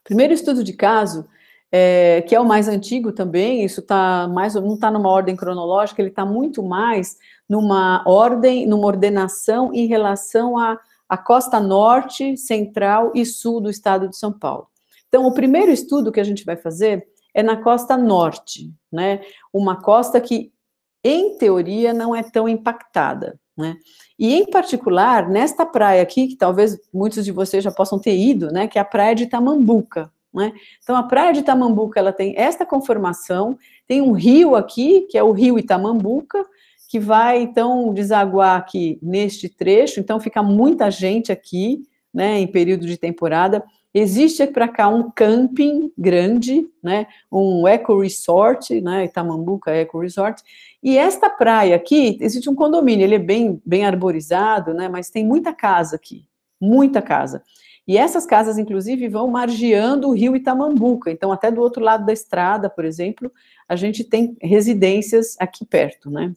Primeiro estudo de caso, é, que é o mais antigo também, isso tá mais, não está numa ordem cronológica, ele está muito mais numa ordem, numa ordenação em relação à, à costa norte, central e sul do estado de São Paulo. Então, o primeiro estudo que a gente vai fazer é na costa norte, né? Uma costa que, em teoria, não é tão impactada, né? E, em particular, nesta praia aqui, que talvez muitos de vocês já possam ter ido, né? Que é a praia de Itamambuca, né? Então, a praia de Itamambuca ela tem esta conformação, tem um rio aqui, que é o rio Itamambuca, que vai, então, desaguar aqui neste trecho, então fica muita gente aqui, né, em período de temporada. Existe para cá um camping grande, né, um eco resort, né, Itamambuca Eco Resort, e esta praia aqui, existe um condomínio, ele é bem, bem arborizado, né, mas tem muita casa aqui, muita casa. E essas casas, inclusive, vão margeando o rio Itamambuca. Então, até do outro lado da estrada, por exemplo, a gente tem residências aqui perto, né?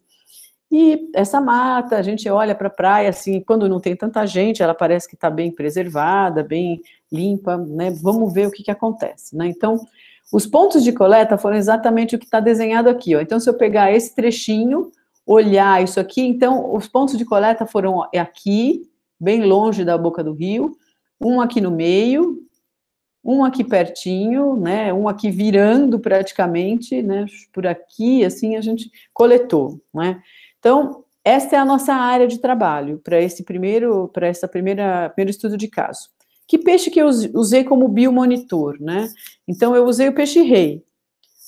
E essa mata, a gente olha para a praia, assim, quando não tem tanta gente, ela parece que está bem preservada, bem limpa, né? Vamos ver o que, que acontece, né? Então, os pontos de coleta foram exatamente o que está desenhado aqui, ó. Então, se eu pegar esse trechinho, olhar isso aqui, então, os pontos de coleta foram é aqui, bem longe da boca do rio, um aqui no meio, um aqui pertinho, né? Um aqui virando praticamente, né? Por aqui, assim, a gente coletou, né? Então, esta é a nossa área de trabalho para esse primeiro, para essa primeira primeiro estudo de caso. Que peixe que eu usei como biomonitor, né? Então, eu usei o peixe-rei.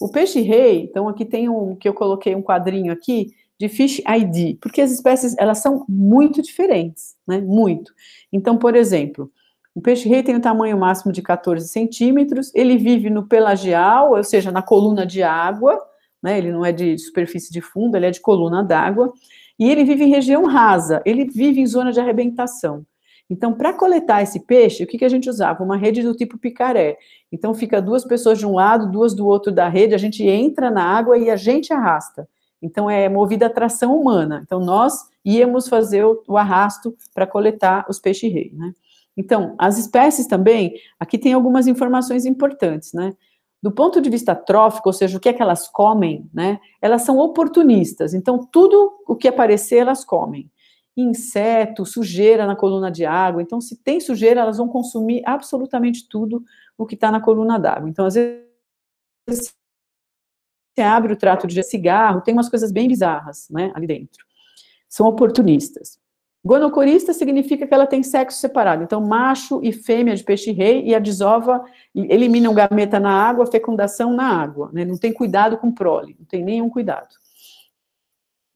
O peixe-rei, então aqui tem um, que eu coloquei um quadrinho aqui, de Fish ID, porque as espécies, elas são muito diferentes, né? Muito. Então, por exemplo, o peixe-rei tem o um tamanho máximo de 14 centímetros, ele vive no pelagial, ou seja, na coluna de água, né? Ele não é de superfície de fundo, ele é de coluna d'água. E ele vive em região rasa, ele vive em zona de arrebentação. Então, para coletar esse peixe, o que, que a gente usava? Uma rede do tipo picaré. Então, fica duas pessoas de um lado, duas do outro da rede, a gente entra na água e a gente arrasta. Então, é movida a tração humana. Então, nós íamos fazer o, arrasto para coletar os peixes-rei, né? Então, as espécies também, aqui tem algumas informações importantes, né? Do ponto de vista trófico, ou seja, o que é que elas comem, né? Elas são oportunistas, então tudo o que aparecer elas comem inseto, sujeira na coluna de água. Então, se tem sujeira, elas vão consumir absolutamente tudo o que está na coluna d'água. Então, às vezes, você abre o trato de cigarro, tem umas coisas bem bizarras né, ali dentro. São oportunistas. Gonocorista significa que ela tem sexo separado. Então, macho e fêmea de peixe-rei e a desova eliminam gameta na água, fecundação na água. Né? Não tem cuidado com prole, não tem nenhum cuidado.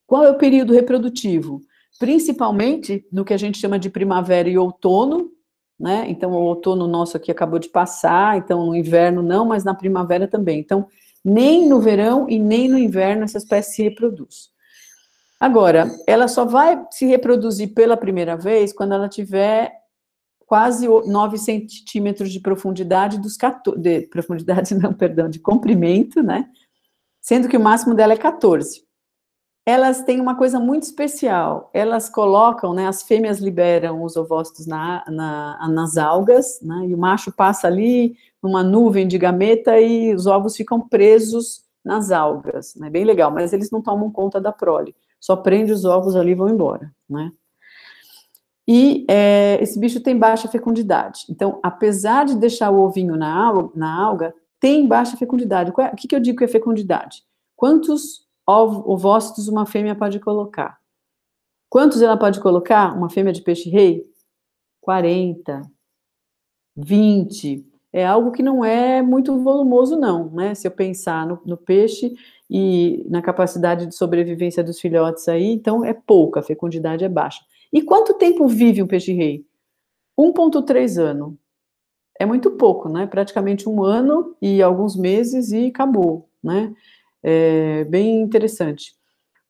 Qual é o período reprodutivo? principalmente no que a gente chama de primavera e outono, né? Então, o outono nosso aqui acabou de passar, então no inverno não, mas na primavera também. Então, nem no verão e nem no inverno essa espécie se reproduz. Agora, ela só vai se reproduzir pela primeira vez quando ela tiver quase 9 centímetros de profundidade dos 14, de profundidade não, perdão, de comprimento, né? Sendo que o máximo dela é 14 elas têm uma coisa muito especial. Elas colocam, né, as fêmeas liberam os ovócitos na, na, nas algas, né, e o macho passa ali numa nuvem de gameta e os ovos ficam presos nas algas. É né, bem legal, mas eles não tomam conta da prole. Só prende os ovos ali e vão embora, né? E é, esse bicho tem baixa fecundidade. Então, apesar de deixar o ovinho na, alga, na alga tem baixa fecundidade. É, o que, que eu digo que é fecundidade? Quantos ovócitos uma fêmea pode colocar. Quantos ela pode colocar? Uma fêmea de peixe-rei? 40, 20. É algo que não é muito volumoso, não, né? Se eu pensar no, no peixe e na capacidade de sobrevivência dos filhotes aí, então é pouca, a fecundidade é baixa. E quanto tempo vive um peixe-rei? 1,3 ano. É muito pouco, né? Praticamente um ano e alguns meses e acabou, né? É bem interessante.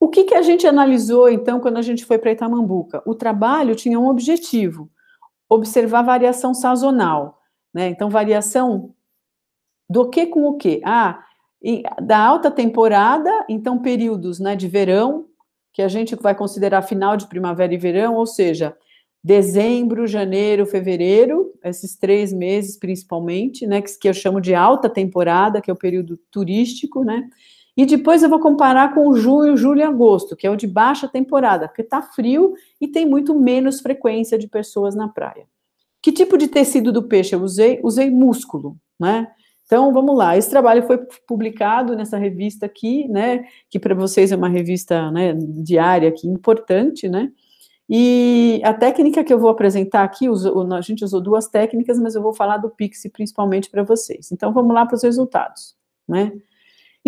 O que, que a gente analisou, então, quando a gente foi para Itamambuca? O trabalho tinha um objetivo, observar variação sazonal. Né? Então, variação do que com o que? Ah, da alta temporada, então períodos né, de verão, que a gente vai considerar final de primavera e verão, ou seja, dezembro, janeiro, fevereiro, esses três meses principalmente, né, que, que eu chamo de alta temporada, que é o período turístico, né, e depois eu vou comparar com junho, julho e agosto, que é o de baixa temporada, porque está frio e tem muito menos frequência de pessoas na praia. Que tipo de tecido do peixe eu usei? Usei músculo, né? Então, vamos lá. Esse trabalho foi publicado nessa revista aqui, né? Que para vocês é uma revista né, diária aqui, importante, né? E a técnica que eu vou apresentar aqui, a gente usou duas técnicas, mas eu vou falar do Pixie principalmente para vocês. Então, vamos lá para os resultados, né?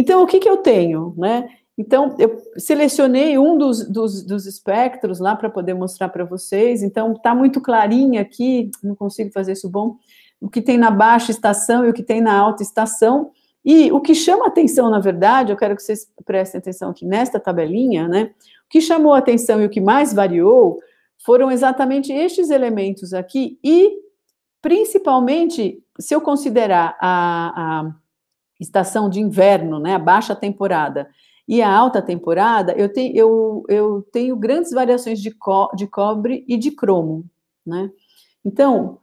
Então, o que, que eu tenho, né? Então, eu selecionei um dos, dos, dos espectros lá para poder mostrar para vocês. Então, está muito clarinho aqui, não consigo fazer isso bom, o que tem na baixa estação e o que tem na alta estação. E o que chama atenção, na verdade, eu quero que vocês prestem atenção aqui nesta tabelinha, né? O que chamou atenção e o que mais variou foram exatamente estes elementos aqui e, principalmente, se eu considerar a, a estação de inverno, né, a baixa temporada, e a alta temporada, eu, eu, eu tenho grandes variações de, co, de cobre e de cromo, né? Então,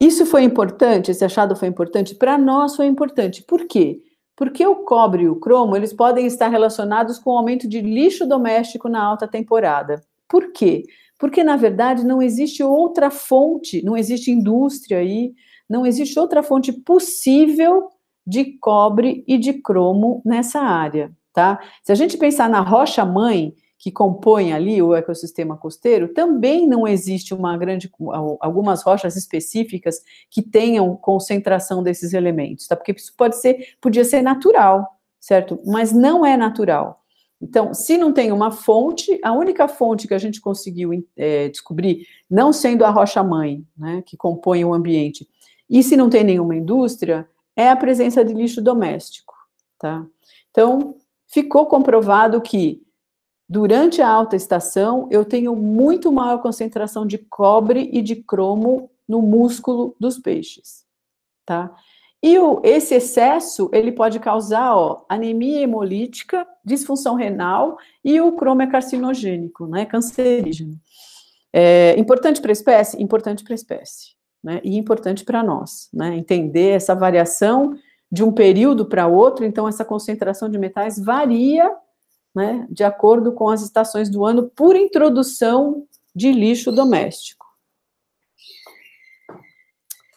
isso foi importante, esse achado foi importante, para nós foi importante. Por quê? Porque o cobre e o cromo, eles podem estar relacionados com o aumento de lixo doméstico na alta temporada. Por quê? Porque, na verdade, não existe outra fonte, não existe indústria aí, não existe outra fonte possível de cobre e de cromo nessa área, tá? Se a gente pensar na rocha-mãe, que compõe ali o ecossistema costeiro, também não existe uma grande algumas rochas específicas que tenham concentração desses elementos, tá? Porque isso pode ser, podia ser natural, certo? Mas não é natural. Então, se não tem uma fonte, a única fonte que a gente conseguiu é, descobrir, não sendo a rocha mãe, né, que compõe o ambiente, e se não tem nenhuma indústria, é a presença de lixo doméstico, tá? Então, ficou comprovado que durante a alta estação eu tenho muito maior concentração de cobre e de cromo no músculo dos peixes, tá? E o, esse excesso, ele pode causar ó, anemia hemolítica, disfunção renal e o cromo é carcinogênico, né, cancerígeno. É, importante para a espécie? Importante para a espécie né, e importante para nós, né, entender essa variação de um período para outro, então essa concentração de metais varia né, de acordo com as estações do ano por introdução de lixo doméstico.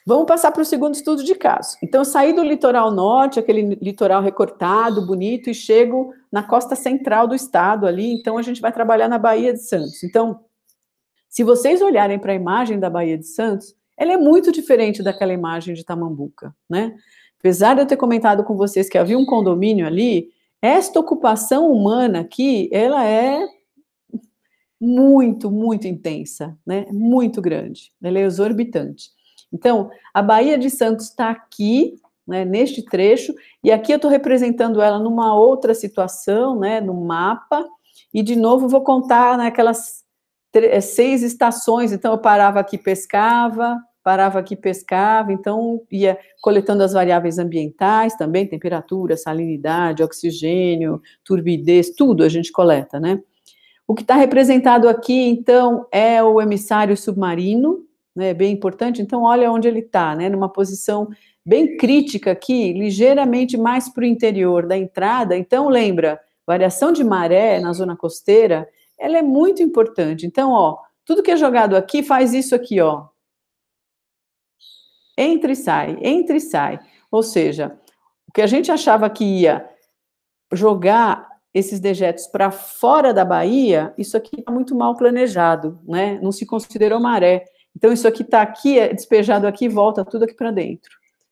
Vamos passar para o segundo estudo de caso. Então, eu saí do litoral norte, aquele litoral recortado, bonito, e chego na costa central do estado ali. Então, a gente vai trabalhar na Baía de Santos. Então, se vocês olharem para a imagem da Baía de Santos, ela é muito diferente daquela imagem de Tamambuca, né? Apesar de eu ter comentado com vocês que havia um condomínio ali, esta ocupação humana aqui, ela é muito, muito intensa, né? Muito grande, ela é exorbitante. Então, a Baía de Santos está aqui, né, neste trecho, e aqui eu estou representando ela numa outra situação, né, no mapa, e de novo vou contar naquelas né, seis estações, então eu parava aqui, pescava, parava aqui, pescava, então ia coletando as variáveis ambientais também, temperatura, salinidade, oxigênio, turbidez, tudo a gente coleta, né? O que está representado aqui, então, é o emissário submarino, né, bem importante. Então, olha onde ele está, né, numa posição bem crítica aqui, ligeiramente mais para o interior da entrada. Então, lembra, variação de maré na zona costeira, ela é muito importante. Então, ó, tudo que é jogado aqui faz isso aqui, ó, entra e sai, entra e sai. Ou seja, o que a gente achava que ia jogar esses dejetos para fora da Bahia, isso aqui está muito mal planejado, né? Não se considerou maré. Então, isso aqui está aqui, é despejado aqui e volta tudo aqui para dentro.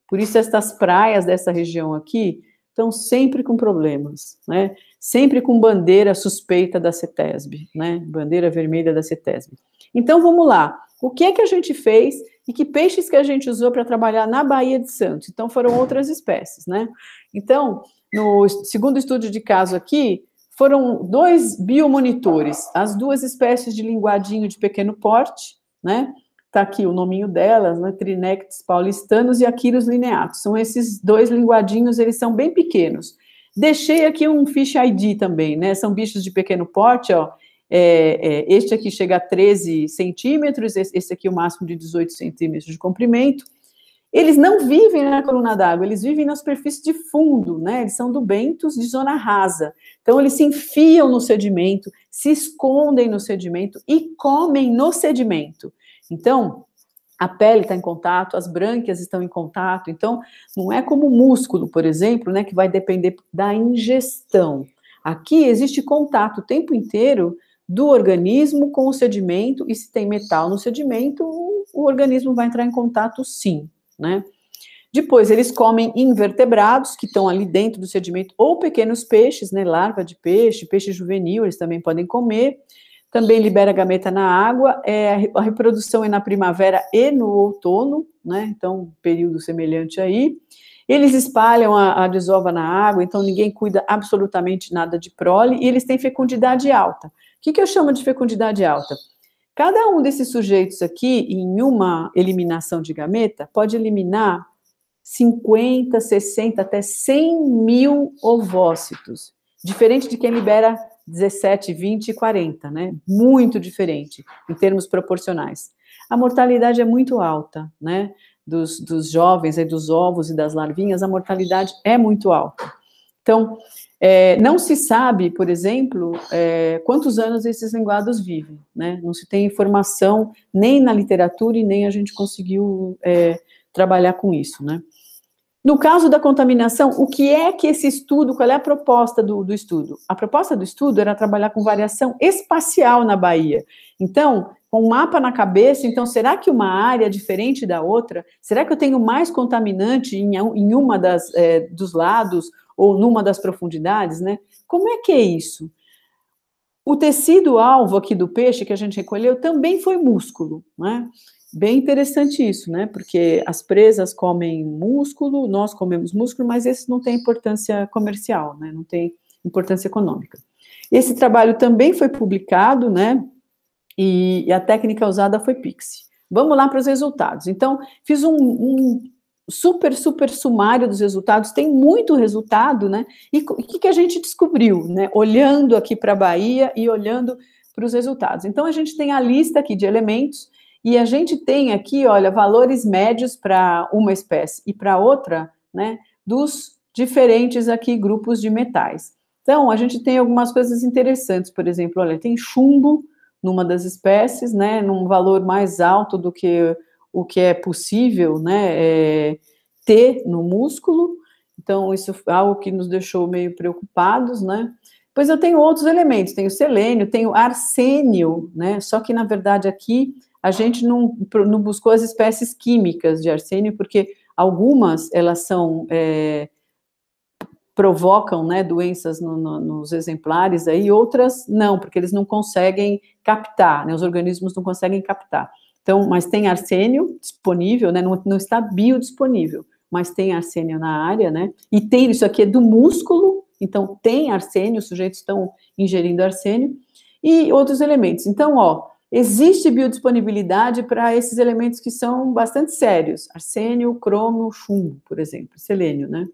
Por isso, estas praias dessa região aqui estão sempre com problemas, né? Sempre com bandeira suspeita da CETESB, né? Bandeira vermelha da CETESB. Então, vamos lá. O que é que a gente fez e que peixes que a gente usou para trabalhar na Baía de Santos. Então, foram outras espécies, né? Então, no segundo estudo de caso aqui, foram dois biomonitores, as duas espécies de linguadinho de pequeno porte, né? Tá aqui o nominho delas, né? Trinectes paulistanos e Aquilos lineatus. São esses dois linguadinhos, eles são bem pequenos. Deixei aqui um fish ID também, né? São bichos de pequeno porte, ó. É, é, este aqui chega a 13 centímetros, esse aqui é o máximo de 18 centímetros de comprimento. Eles não vivem na coluna d'água, eles vivem na superfície de fundo, né? Eles são do bentos de zona rasa. Então, eles se enfiam no sedimento, se escondem no sedimento e comem no sedimento. Então, a pele está em contato, as brânquias estão em contato. Então, não é como o músculo, por exemplo, né? Que vai depender da ingestão. Aqui existe contato o tempo inteiro do organismo com o sedimento, e se tem metal no sedimento, o organismo vai entrar em contato sim, né? Depois, eles comem invertebrados, que estão ali dentro do sedimento, ou pequenos peixes, né, larva de peixe, peixe juvenil, eles também podem comer. Também libera gameta na água, é, a reprodução é na primavera e no outono, né, então período semelhante aí. Eles espalham a, a desova na água, então ninguém cuida absolutamente nada de prole, e eles têm fecundidade alta. O que, que eu chamo de fecundidade alta? Cada um desses sujeitos aqui, em uma eliminação de gameta, pode eliminar 50, 60, até 100 mil ovócitos. Diferente de quem libera 17, 20 e 40, né? Muito diferente em termos proporcionais. A mortalidade é muito alta, né? Dos, dos jovens, aí, dos ovos e das larvinhas, a mortalidade é muito alta. Então, é, não se sabe, por exemplo, é, quantos anos esses linguados vivem, né? Não se tem informação nem na literatura e nem a gente conseguiu é, trabalhar com isso, né? No caso da contaminação, o que é que esse estudo, qual é a proposta do, do estudo? A proposta do estudo era trabalhar com variação espacial na Bahia. Então, com um mapa na cabeça, então será que uma área é diferente da outra? Será que eu tenho mais contaminante em, em uma das é, dos lados ou numa das profundidades, né? Como é que é isso? O tecido alvo aqui do peixe que a gente recolheu também foi músculo, né? Bem interessante isso, né? Porque as presas comem músculo, nós comemos músculo, mas esse não tem importância comercial, né? Não tem importância econômica. Esse trabalho também foi publicado, né? E, a técnica usada foi Pixie. Vamos lá para os resultados. Então, fiz um, um super, super sumário dos resultados, tem muito resultado, né? E o que, que a gente descobriu, né? Olhando aqui para a Bahia e olhando para os resultados. Então, a gente tem a lista aqui de elementos e a gente tem aqui, olha, valores médios para uma espécie e para outra, né? Dos diferentes aqui grupos de metais. Então, a gente tem algumas coisas interessantes, por exemplo, olha, tem chumbo numa das espécies, né? Num valor mais alto do que o que é possível né, é, ter no músculo. Então, isso é algo que nos deixou meio preocupados, né? Pois eu tenho outros elementos, tenho selênio, tenho arsênio, né? Só que, na verdade, aqui a gente não, não buscou as espécies químicas de arsênio, porque algumas elas são... É, provocam né, doenças no, no, nos exemplares aí, outras não, porque eles não conseguem captar, né, os organismos não conseguem captar. Então, mas tem arsênio disponível, né? Não, não está biodisponível, mas tem arsênio na área, né? E tem isso aqui é do músculo, então tem arsênio, os sujeitos estão ingerindo arsênio e outros elementos. Então, ó, existe biodisponibilidade para esses elementos que são bastante sérios, arsênio, cromo, chumbo, por exemplo, selênio, né?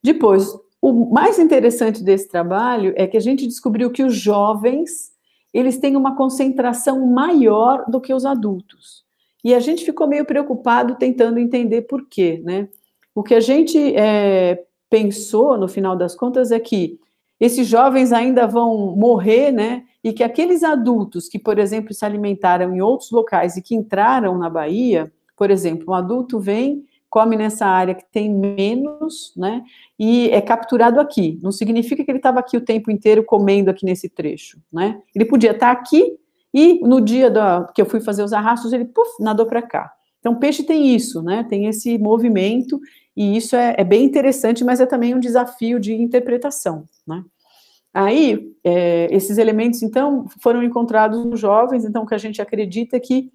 Depois, o mais interessante desse trabalho é que a gente descobriu que os jovens eles têm uma concentração maior do que os adultos. E a gente ficou meio preocupado tentando entender por quê, né? O que a gente é, pensou, no final das contas, é que esses jovens ainda vão morrer, né? E que aqueles adultos que, por exemplo, se alimentaram em outros locais e que entraram na Bahia, por exemplo, um adulto vem come nessa área que tem menos, né? E é capturado aqui. Não significa que ele estava aqui o tempo inteiro comendo aqui nesse trecho, né? Ele podia estar tá aqui e no dia da, que eu fui fazer os arrastos, ele puff, nadou para cá. Então, peixe tem isso, né? Tem esse movimento e isso é, é bem interessante, mas é também um desafio de interpretação, né? Aí, é, esses elementos, então, foram encontrados nos jovens, então, o que a gente acredita é que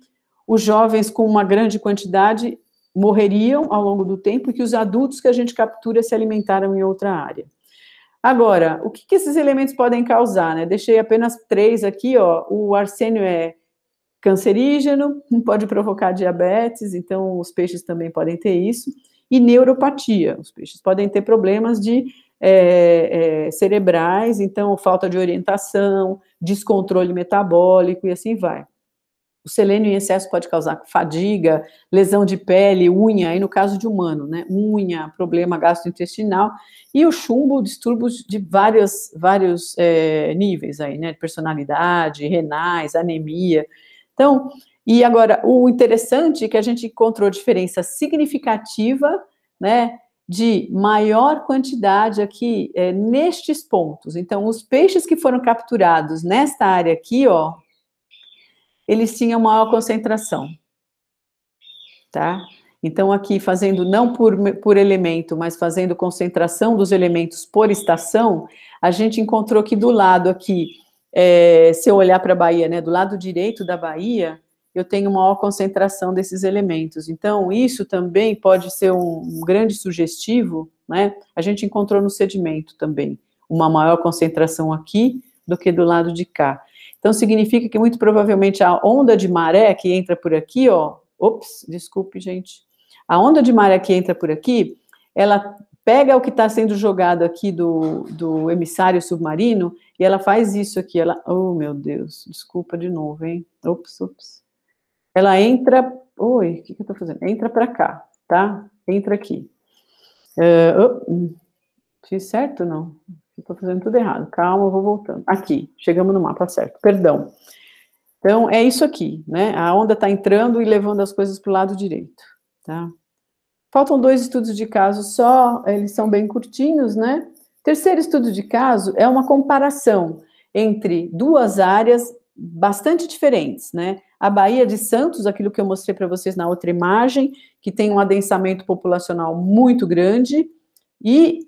os jovens com uma grande quantidade morreriam ao longo do tempo e que os adultos que a gente captura se alimentaram em outra área. Agora, o que, que esses elementos podem causar? Né? Deixei apenas três aqui, ó. O arsênio é cancerígeno, pode provocar diabetes, então os peixes também podem ter isso, e neuropatia. Os peixes podem ter problemas de é, é, cerebrais, então falta de orientação, descontrole metabólico e assim vai. O selênio em excesso pode causar fadiga, lesão de pele, unha, aí no caso de humano, né? Unha, problema gastrointestinal. E o chumbo, distúrbios de várias, vários é, níveis aí, né? Personalidade, renais, anemia. Então, e agora, o interessante é que a gente encontrou diferença significativa, né? De maior quantidade aqui é, nestes pontos. Então, os peixes que foram capturados nesta área aqui, ó, eles tinham maior concentração. Tá? Então, aqui, fazendo não por, por elemento, mas fazendo concentração dos elementos por estação, a gente encontrou que do lado aqui, é, se eu olhar para a Bahia, né, do lado direito da Bahia, eu tenho maior concentração desses elementos. Então, isso também pode ser um, um grande sugestivo, né? A gente encontrou no sedimento também uma maior concentração aqui do que do lado de cá. Então significa que muito provavelmente a onda de maré que entra por aqui, ó, ops, desculpe, gente. A onda de maré que entra por aqui, ela pega o que está sendo jogado aqui do, do emissário submarino e ela faz isso aqui. Ela, oh meu Deus, desculpa de novo, hein? Ops, ops. Ela entra, oi, o que, que eu estou fazendo? Entra para cá, tá? Entra aqui. Uh, oh, fiz certo não? Estou fazendo tudo errado. Calma, eu vou voltando. Aqui, chegamos no mapa certo. Perdão. Então, é isso aqui, né? A onda está entrando e levando as coisas para o lado direito, tá? Faltam dois estudos de caso só, eles são bem curtinhos, né? Terceiro estudo de caso é uma comparação entre duas áreas bastante diferentes, né? A Baía de Santos, aquilo que eu mostrei para vocês na outra imagem, que tem um adensamento populacional muito grande, e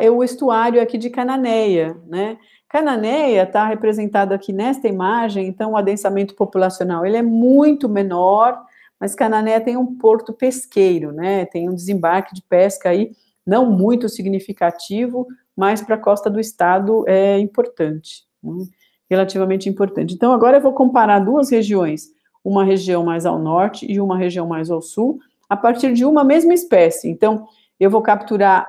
é o estuário aqui de Cananéia, né? Cananéia está representado aqui nesta imagem, então o adensamento populacional ele é muito menor, mas Cananéia tem um porto pesqueiro, né? Tem um desembarque de pesca aí não muito significativo, mas para a costa do estado é importante, né? relativamente importante. Então agora eu vou comparar duas regiões, uma região mais ao norte e uma região mais ao sul, a partir de uma mesma espécie. Então eu vou capturar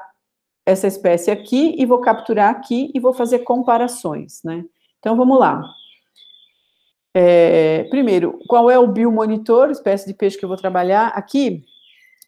essa espécie aqui e vou capturar aqui e vou fazer comparações, né? Então vamos lá. É, primeiro, qual é o biomonitor, espécie de peixe que eu vou trabalhar aqui?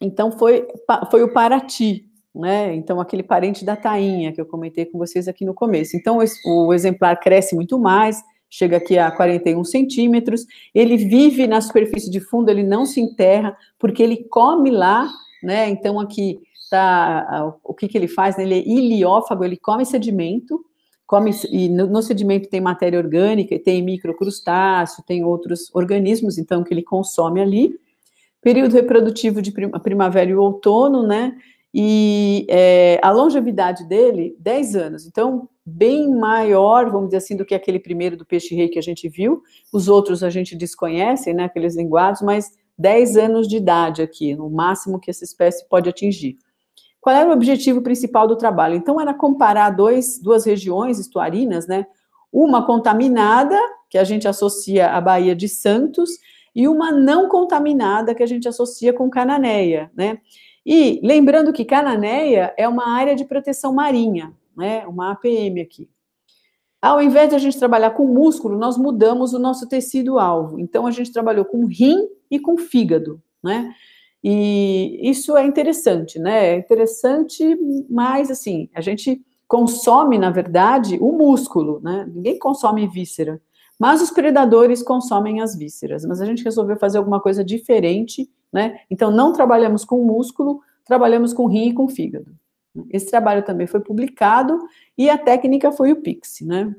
Então foi, foi o parati, né? Então aquele parente da tainha que eu comentei com vocês aqui no começo. Então o exemplar cresce muito mais, chega aqui a 41 centímetros. Ele vive na superfície de fundo, ele não se enterra porque ele come lá, né? Então aqui está, o que, que ele faz, né? ele é iliófago, ele come sedimento, come, e no, no sedimento tem matéria orgânica, tem microcrustáceo, tem outros organismos, então, que ele consome ali. Período reprodutivo de prim, primavera e outono, né? E é, a longevidade dele, 10 anos. Então, bem maior, vamos dizer assim, do que aquele primeiro do peixe-rei que a gente viu. Os outros a gente desconhece, né? Aqueles linguados, mas 10 anos de idade aqui, no máximo que essa espécie pode atingir. Qual era o objetivo principal do trabalho? Então, era comparar dois, duas regiões estuarinas, é, né? Uma contaminada, que a gente associa à Baía de Santos, e uma não contaminada, que a gente associa com Cananéia, né? E lembrando que Cananéia é uma área de proteção marinha, né? Uma APM aqui. Ao invés de a gente trabalhar com músculo, nós mudamos o nosso tecido alvo. Então a gente trabalhou com rim e com fígado, né? E isso é interessante, né? É interessante, mas assim, a gente consome, na verdade, o músculo, né? Ninguém consome víscera. Mas os predadores consomem as vísceras. Mas a gente resolveu fazer alguma coisa diferente, né? Então não trabalhamos com músculo, trabalhamos com rim e com fígado. Esse trabalho também foi publicado e a técnica foi o Pix, né?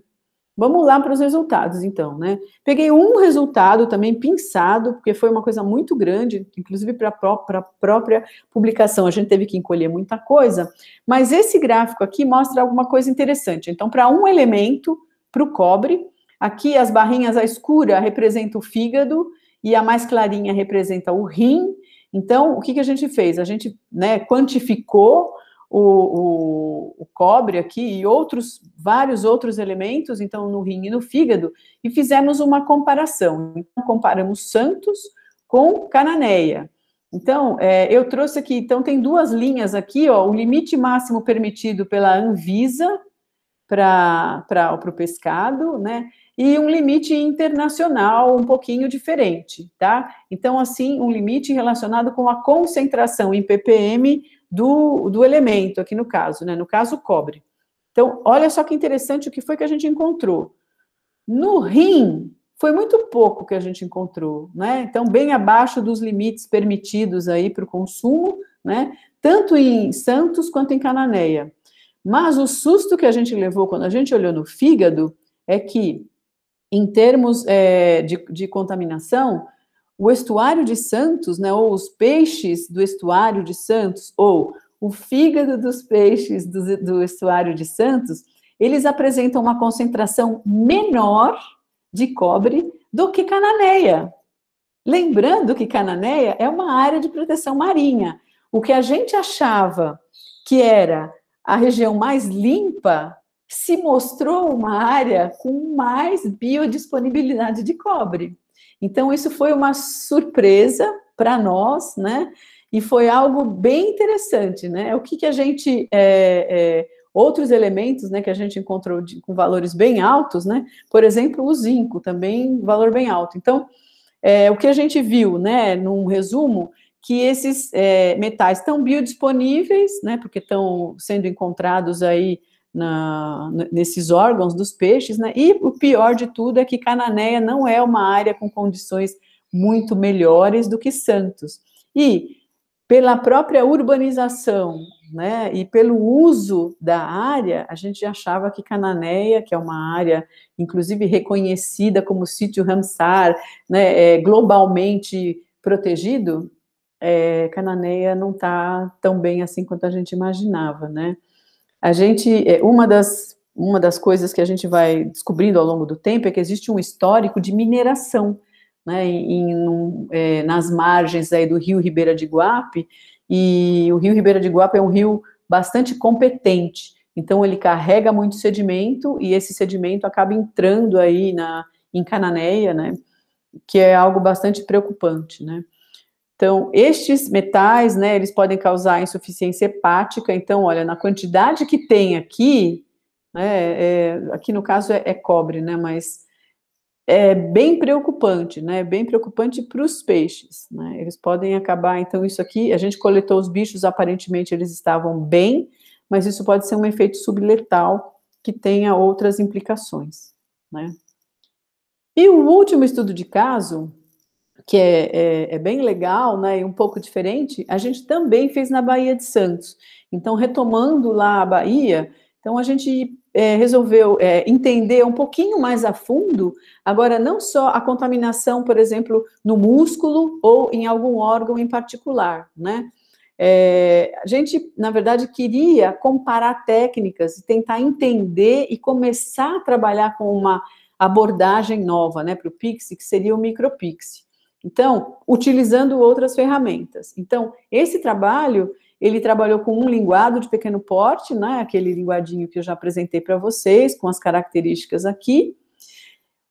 Vamos lá para os resultados, então, né? Peguei um resultado também pinçado, porque foi uma coisa muito grande, inclusive para a própria publicação. A gente teve que encolher muita coisa, mas esse gráfico aqui mostra alguma coisa interessante. Então, para um elemento, para o cobre, aqui as barrinhas, a escura representa o fígado e a mais clarinha representa o rim. Então, o que, que a gente fez? A gente né, quantificou o, o, o, cobre aqui e outros, vários outros elementos, então no rim e no fígado, e fizemos uma comparação. Então, comparamos Santos com Cananeia. Então, é, eu trouxe aqui, então tem duas linhas aqui, ó, o limite máximo permitido pela Anvisa para o pescado, né? E um limite internacional um pouquinho diferente, tá? Então, assim, um limite relacionado com a concentração em ppm do, do elemento, aqui no caso, né? No caso, cobre. Então, olha só que interessante o que foi que a gente encontrou. No rim, foi muito pouco que a gente encontrou, né? Então, bem abaixo dos limites permitidos aí para o consumo, né? Tanto em Santos quanto em Cananeia. Mas o susto que a gente levou quando a gente olhou no fígado é que, em termos é, de, de contaminação, o estuário de Santos, né, ou os peixes do estuário de Santos, ou o fígado dos peixes do, do estuário de Santos, eles apresentam uma concentração menor de cobre do que cananeia. Lembrando que cananeia é uma área de proteção marinha. O que a gente achava que era a região mais limpa se mostrou uma área com mais biodisponibilidade de cobre. Então, isso foi uma surpresa para nós, né? E foi algo bem interessante, né? É o que, que a gente. É, é, outros elementos né, que a gente encontrou de, com valores bem altos, né? Por exemplo, o zinco, também valor bem alto. Então, é, o que a gente viu, né, num resumo, que esses é, metais estão biodisponíveis, né? Porque estão sendo encontrados aí na, nesses órgãos dos peixes, né? E o pior de tudo é que Cananéia não é uma área com condições muito melhores do que Santos. E pela própria urbanização, né, e pelo uso da área, a gente achava que Cananéia, que é uma área inclusive reconhecida como sítio Ramsar, né, é, globalmente protegido, é, Cananéia não está tão bem assim quanto a gente imaginava, né? A gente, é, uma das, uma das coisas que a gente vai descobrindo ao longo do tempo é que existe um histórico de mineração, né, em, é, nas margens aí do rio Ribeira de Guape, e o rio Ribeira de Guape é um rio bastante competente, então ele carrega muito sedimento, e esse sedimento acaba entrando aí na, em Cananéia, né, que é algo bastante preocupante, né. Então, estes metais, né, eles podem causar insuficiência hepática. Então, olha, na quantidade que tem aqui, né, é, aqui no caso é, é, cobre, né, mas é bem preocupante, né, bem preocupante para os peixes, né, eles podem acabar, então isso aqui, a gente coletou os bichos, aparentemente eles estavam bem, mas isso pode ser um efeito subletal que tenha outras implicações, né. E o último estudo de caso, que é, é, é, bem legal, né, e um pouco diferente, a gente também fez na Bahia de Santos. Então, retomando lá a Bahia, então a gente é, resolveu é, entender um pouquinho mais a fundo, agora não só a contaminação, por exemplo, no músculo ou em algum órgão em particular, né? É, a gente, na verdade, queria comparar técnicas tentar entender e começar a trabalhar com uma abordagem nova, né, para o Pixie, que seria o -pixie. Então, utilizando outras ferramentas. Então, esse trabalho, ele trabalhou com um linguado de pequeno porte, né, aquele linguadinho que eu já apresentei para vocês, com as características aqui.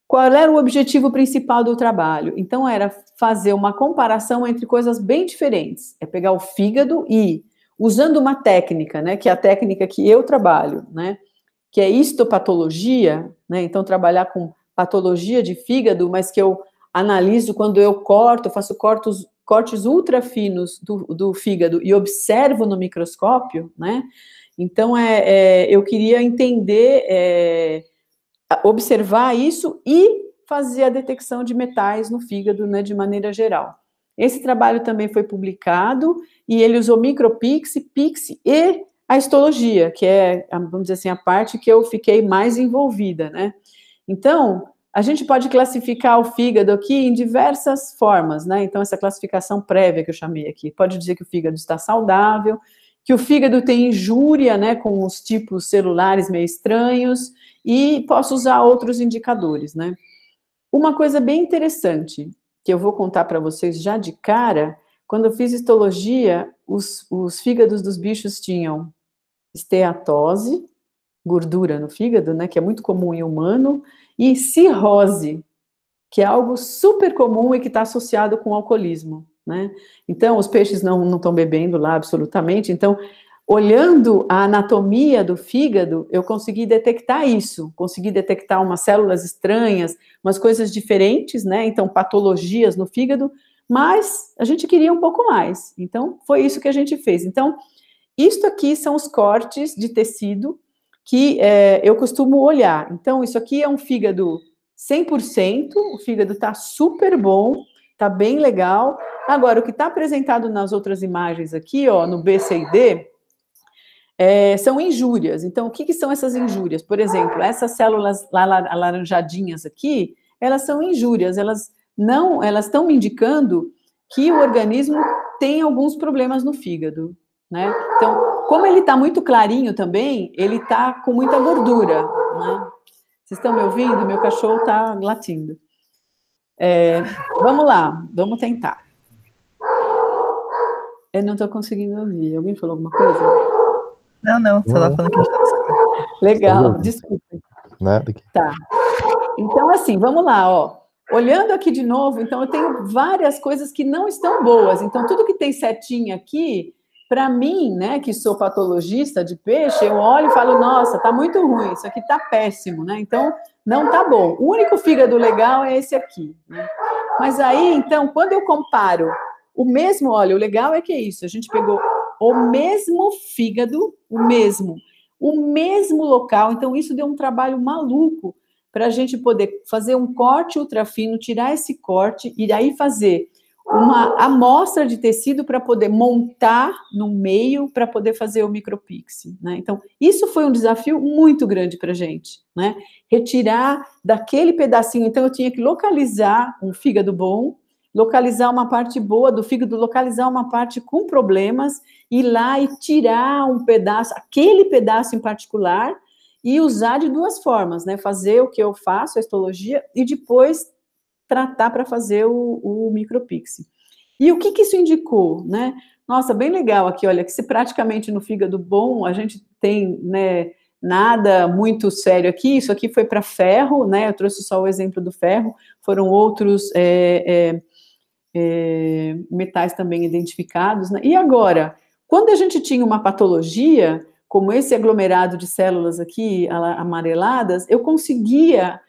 Qual era o objetivo principal do trabalho? Então, era fazer uma comparação entre coisas bem diferentes. É pegar o fígado e, usando uma técnica, né, que é a técnica que eu trabalho, né, que é histopatologia, né, então trabalhar com patologia de fígado, mas que eu analiso, quando eu corto, faço cortos, cortes ultra finos do, do fígado e observo no microscópio, né? Então, é, é eu queria entender, é, observar isso e fazer a detecção de metais no fígado, né, de maneira geral. Esse trabalho também foi publicado e ele usou micropix, pix e a histologia, que é, vamos dizer assim, a parte que eu fiquei mais envolvida, né? Então, a gente pode classificar o fígado aqui em diversas formas, né? Então, essa classificação prévia que eu chamei aqui. Pode dizer que o fígado está saudável, que o fígado tem injúria, né, com os tipos celulares meio estranhos, e posso usar outros indicadores, né? Uma coisa bem interessante, que eu vou contar para vocês já de cara, quando eu fiz histologia, os, os fígados dos bichos tinham esteatose, gordura no fígado, né, que é muito comum em humano, e cirrose, que é algo super comum e que está associado com o alcoolismo. Né? Então, os peixes não estão bebendo lá absolutamente. Então, olhando a anatomia do fígado, eu consegui detectar isso, consegui detectar umas células estranhas, umas coisas diferentes, né? Então, patologias no fígado, mas a gente queria um pouco mais. Então, foi isso que a gente fez. Então, isto aqui são os cortes de tecido que é, eu costumo olhar. Então, isso aqui é um fígado 100%, o fígado está super bom, está bem legal. Agora, o que está apresentado nas outras imagens aqui, ó, no B, C e D, é, são injúrias. Então, o que, que, são essas injúrias? Por exemplo, essas células alaranjadinhas aqui, elas são injúrias, elas não, elas estão me indicando que o organismo tem alguns problemas no fígado, né? Então, como ele está muito clarinho também, ele está com muita gordura. Né? Vocês estão me ouvindo? Meu cachorro está latindo. É, vamos lá, vamos tentar. Eu não estou conseguindo ouvir. Alguém falou alguma coisa? Não, não, só lá falando que a gente Legal, desculpa. Nada aqui. Tá. Então, assim, vamos lá, ó. Olhando aqui de novo, então eu tenho várias coisas que não estão boas. Então, tudo que tem setinha aqui, para mim, né, que sou patologista de peixe, eu olho e falo, nossa, tá muito ruim, isso aqui tá péssimo, né? Então, não tá bom. O único fígado legal é esse aqui, né? Mas aí, então, quando eu comparo o mesmo, olha, o legal é que é isso, a gente pegou o mesmo fígado, o mesmo, o mesmo local, então isso deu um trabalho maluco para a gente poder fazer um corte ultrafino, tirar esse corte e aí fazer uma amostra de tecido para poder montar no meio para poder fazer o micropixie, né? Então, isso foi um desafio muito grande para a gente, né? Retirar daquele pedacinho, então eu tinha que localizar um fígado bom, localizar uma parte boa do fígado, localizar uma parte com problemas, ir lá e tirar um pedaço, aquele pedaço em particular, e usar de duas formas, né? Fazer o que eu faço, a histologia, e depois tratar para fazer o, o E o que, que isso indicou, né? Nossa, bem legal aqui, olha, que se praticamente no fígado bom a gente tem, né, nada muito sério aqui, isso aqui foi para ferro, né? Eu trouxe só o exemplo do ferro, foram outros é, é, é, metais também identificados. Né? E agora, quando a gente tinha uma patologia, como esse aglomerado de células aqui amareladas, eu conseguia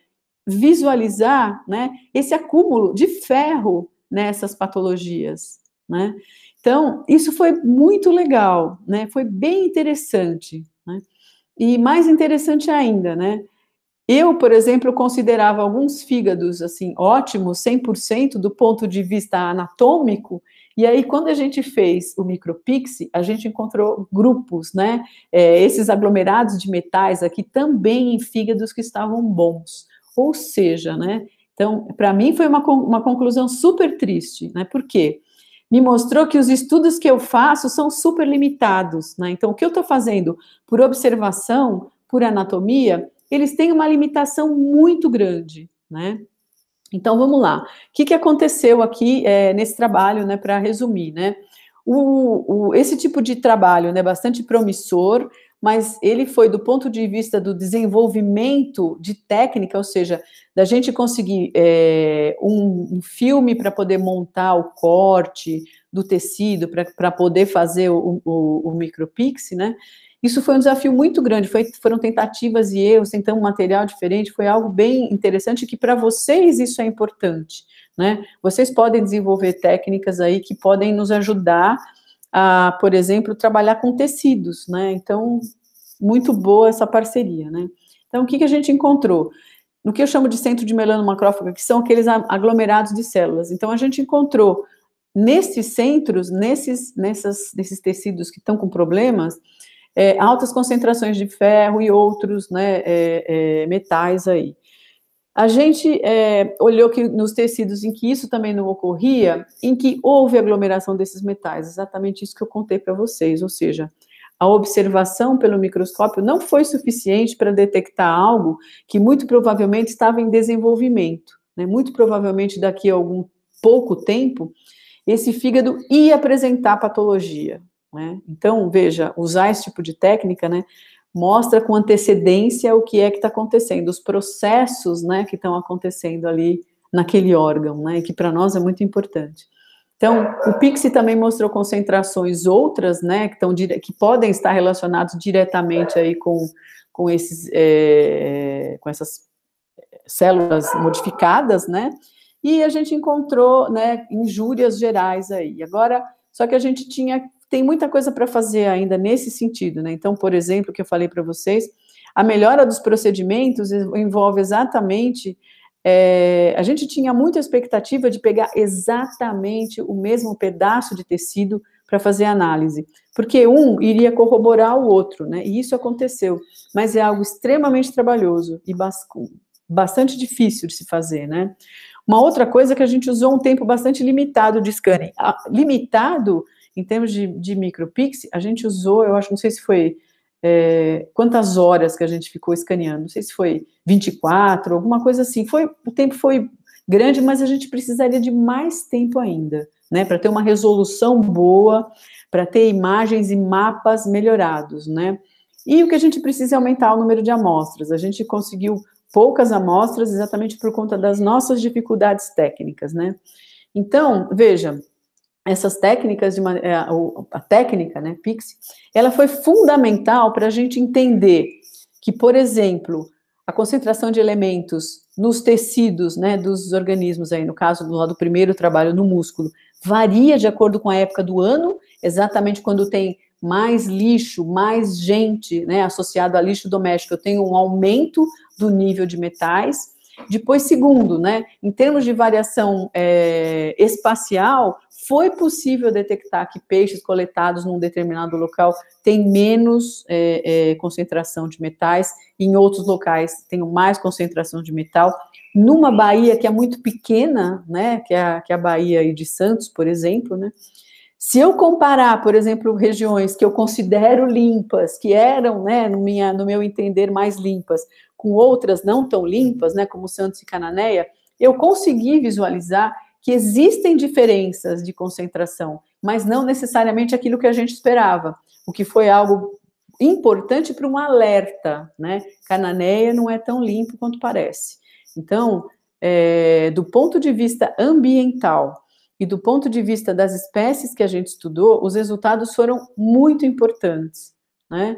visualizar né, esse acúmulo de ferro nessas patologias. Né? Então, isso foi muito legal, né? foi bem interessante. Né? E mais interessante ainda, né? Eu, por exemplo, considerava alguns fígados assim ótimos, 100% do ponto de vista anatômico, e aí, quando a gente fez o Micropix, a gente encontrou grupos, né? É, esses aglomerados de metais aqui também em fígados que estavam bons. Ou seja, né? Então, para mim foi uma, uma conclusão super triste, né? Por quê? Me mostrou que os estudos que eu faço são super limitados, né? Então, o que eu estou fazendo por observação, por anatomia, eles têm uma limitação muito grande, né? Então, vamos lá. O que, que aconteceu aqui é, nesse trabalho, né? Para resumir, né? O, o, esse tipo de trabalho, né? Bastante promissor, mas ele foi do ponto de vista do desenvolvimento de técnica, ou seja, da gente conseguir é, um, um, filme para poder montar o corte do tecido, para poder fazer o, o, o micropix, né? Isso foi um desafio muito grande, foi, foram tentativas e erros, Então, um material diferente, foi algo bem interessante que para vocês isso é importante, né? Vocês podem desenvolver técnicas aí que podem nos ajudar a, por exemplo, trabalhar com tecidos, né? Então, muito boa essa parceria, né? Então, o que, que a gente encontrou? No que eu chamo de centro de melano macrófago, que são aqueles aglomerados de células. Então, a gente encontrou nesses centros, nesses, nessas, nesses tecidos que estão com problemas, é, altas concentrações de ferro e outros né, é, é, metais aí. A gente é, olhou que nos tecidos em que isso também não ocorria, em que houve aglomeração desses metais, exatamente isso que eu contei para vocês, ou seja, a observação pelo microscópio não foi suficiente para detectar algo que muito provavelmente estava em desenvolvimento. Né? Muito provavelmente daqui a algum pouco tempo, esse fígado ia apresentar patologia. Né? Então, veja, usar esse tipo de técnica, né? mostra com antecedência o que é que está acontecendo, os processos né, que estão acontecendo ali naquele órgão, né, que para nós é muito importante. Então, o Pixie também mostrou concentrações outras, né, que, tão, que podem estar relacionadas diretamente aí com, com, esses, é, com essas células modificadas, né, e a gente encontrou, né, injúrias gerais aí. Agora, só que a gente tinha tem muita coisa para fazer ainda nesse sentido, né? Então, por exemplo, que eu falei para vocês, a melhora dos procedimentos envolve exatamente. É, a gente tinha muita expectativa de pegar exatamente o mesmo pedaço de tecido para fazer análise, porque um iria corroborar o outro, né? E isso aconteceu, mas é algo extremamente trabalhoso e bastante difícil de se fazer, né? Uma outra coisa é que a gente usou um tempo bastante limitado de scanning. Ah, limitado em termos de, de micropix, a gente usou, eu acho, não sei se foi é, quantas horas que a gente ficou escaneando, não sei se foi 24, alguma coisa assim. Foi, o tempo foi grande, mas a gente precisaria de mais tempo ainda, né, para ter uma resolução boa, para ter imagens e mapas melhorados, né? E o que a gente precisa é aumentar o número de amostras. A gente conseguiu poucas amostras exatamente por conta das nossas dificuldades técnicas, né? Então, veja, essas técnicas, de uma, é, a técnica, né, Pix, ela foi fundamental para a gente entender que, por exemplo, a concentração de elementos nos tecidos, né, dos organismos aí, no caso do lado primeiro, trabalho no músculo, varia de acordo com a época do ano, exatamente quando tem mais lixo, mais gente, né, associado a lixo doméstico, eu tenho um aumento do nível de metais, depois, segundo, né, em termos de variação é, espacial, foi possível detectar que peixes coletados num determinado local têm menos é, é, concentração de metais, em outros locais têm mais concentração de metal. Numa baía que é muito pequena, né, que é a, que é a Baía de Santos, por exemplo, né, se eu comparar, por exemplo, regiões que eu considero limpas, que eram, né, no, minha, no meu entender, mais limpas, com outras não tão limpas, né, como Santos e Cananéia, eu consegui visualizar que existem diferenças de concentração, mas não necessariamente aquilo que a gente esperava, o que foi algo importante para um alerta, né? Cananéia não é tão limpo quanto parece. Então, é, do ponto de vista ambiental e do ponto de vista das espécies que a gente estudou, os resultados foram muito importantes, né?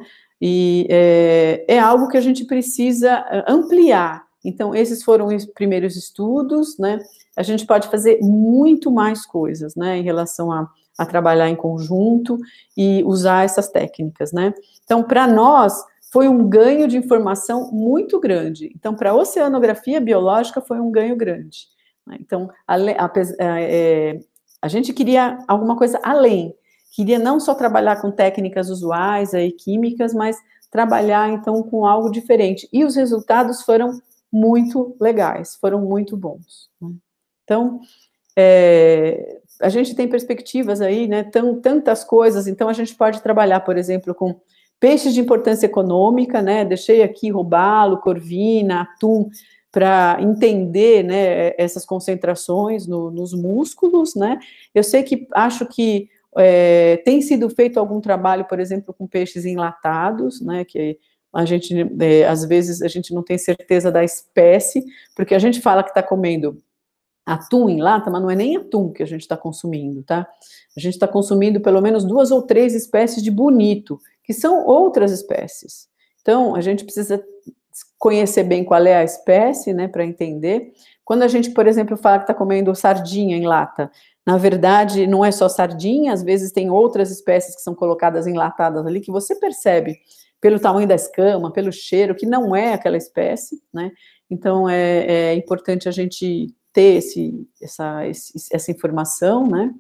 E é, é algo que a gente precisa é, ampliar. Então, esses foram os primeiros estudos, né? A gente pode fazer muito mais coisas, né, em relação a, a trabalhar em conjunto e usar essas técnicas, né? Então, para nós, foi um ganho de informação muito grande. Então, para a oceanografia biológica, foi um ganho grande. Né? Então, a, a, a, a gente queria alguma coisa além queria não só trabalhar com técnicas usuais aí químicas, mas trabalhar então com algo diferente. E os resultados foram muito legais, foram muito bons. Né? Então, é, a gente tem perspectivas aí, né? Tão, tantas coisas, então a gente pode trabalhar, por exemplo, com peixes de importância econômica, né? Deixei aqui robalo, corvina, atum, para entender né, essas concentrações no, nos músculos, né? Eu sei que acho que é, tem sido feito algum trabalho, por exemplo, com peixes enlatados, né, que a gente, é, às vezes, a gente não tem certeza da espécie, porque a gente fala que está comendo atum em lata, mas não é nem atum que a gente está consumindo, tá? A gente está consumindo pelo menos duas ou três espécies de bonito, que são outras espécies. Então, a gente precisa conhecer bem qual é a espécie, né, para entender. Quando a gente, por exemplo, fala que está comendo sardinha em lata, na verdade, não é só sardinha, às vezes tem outras espécies que são colocadas enlatadas ali que você percebe pelo tamanho da escama, pelo cheiro, que não é aquela espécie, né? Então é, é importante a gente ter esse, essa, esse, essa informação, né?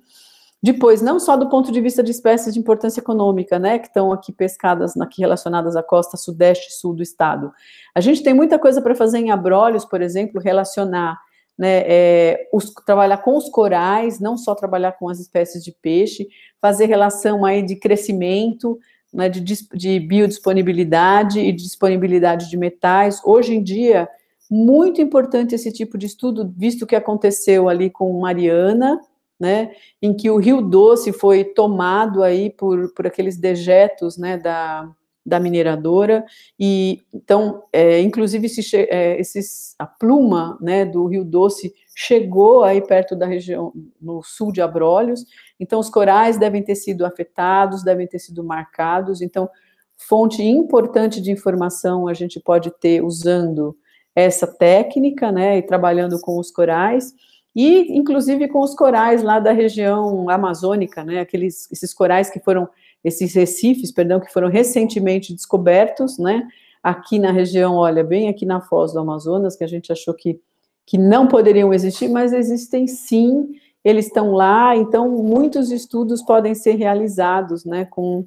Depois, não só do ponto de vista de espécies de importância econômica, né, que estão aqui pescadas, aqui relacionadas à costa sudeste e sul do estado. A gente tem muita coisa para fazer em abrolhos, por exemplo, relacionar né, é, os, trabalhar com os corais, não só trabalhar com as espécies de peixe, fazer relação aí de crescimento, né, de, de biodisponibilidade e de disponibilidade de metais. Hoje em dia, muito importante esse tipo de estudo, visto o que aconteceu ali com Mariana, né, em que o Rio Doce foi tomado aí por, por aqueles dejetos né, da, da mineradora e então é, inclusive esse, é, esses, a pluma né, do Rio Doce chegou aí perto da região no sul de Abrolhos então os corais devem ter sido afetados devem ter sido marcados então fonte importante de informação a gente pode ter usando essa técnica né, e trabalhando com os corais e inclusive com os corais lá da região amazônica né, aqueles esses corais que foram esses recifes, perdão, que foram recentemente descobertos, né? Aqui na região, olha, bem aqui na Foz do Amazonas, que a gente achou que, que não poderiam existir, mas existem sim, eles estão lá, então muitos estudos podem ser realizados, né, com,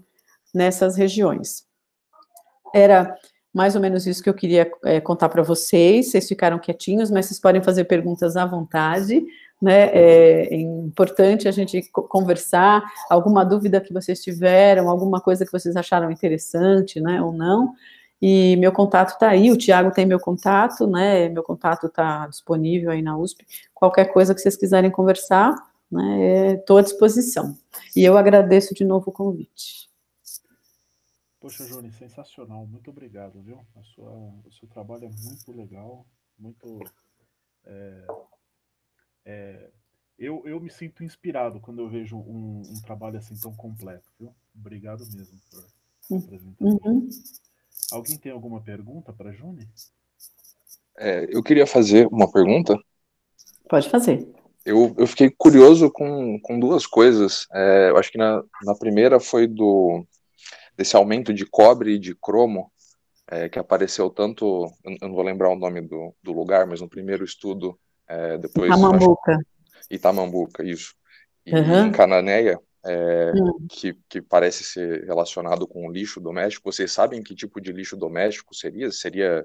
nessas regiões. Era mais ou menos isso que eu queria é, contar para vocês. Vocês ficaram quietinhos, mas vocês podem fazer perguntas à vontade. Né? É importante a gente conversar. Alguma dúvida que vocês tiveram, alguma coisa que vocês acharam interessante, né? Ou não. E meu contato está aí, o Tiago tem meu contato, né? Meu contato está disponível aí na USP. Qualquer coisa que vocês quiserem conversar, né? Estou é, à disposição. E eu agradeço de novo o convite. Poxa, Júnior, sensacional. Muito obrigado, viu? A sua, o seu trabalho é muito legal, muito. É, é, eu, eu me sinto inspirado quando eu vejo um, um trabalho assim tão completo, viu? Obrigado mesmo por hum, apresentar. Uhum. Alguém tem alguma pergunta para Júnior? É, eu queria fazer uma pergunta. Pode fazer. Eu, eu fiquei curioso com, com duas coisas. É, eu acho que na, na primeira foi do desse aumento de cobre e de cromo é, que apareceu tanto, eu não vou lembrar o nome do, do lugar, mas no primeiro estudo é, depois Itamambuca. Acho, Itamambuca, isso. E uhum. em Cananéia, é, uhum. que, que parece ser relacionado com o lixo doméstico. Vocês sabem que tipo de lixo doméstico seria? Seria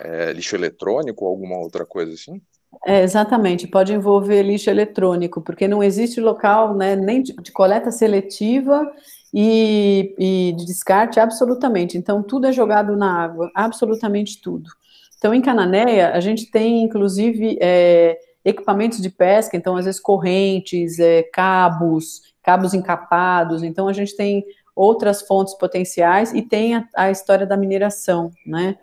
é, lixo eletrônico ou alguma outra coisa assim? É, exatamente, pode envolver lixo eletrônico, porque não existe local né, nem de, de coleta seletiva e, e, de descarte absolutamente. Então, tudo é jogado na água, absolutamente tudo. Então, em Cananéia, a gente tem, inclusive, é, equipamentos de pesca, então, às vezes, correntes, é, cabos, cabos encapados. Então, a gente tem outras fontes potenciais e tem a, a história da mineração, né?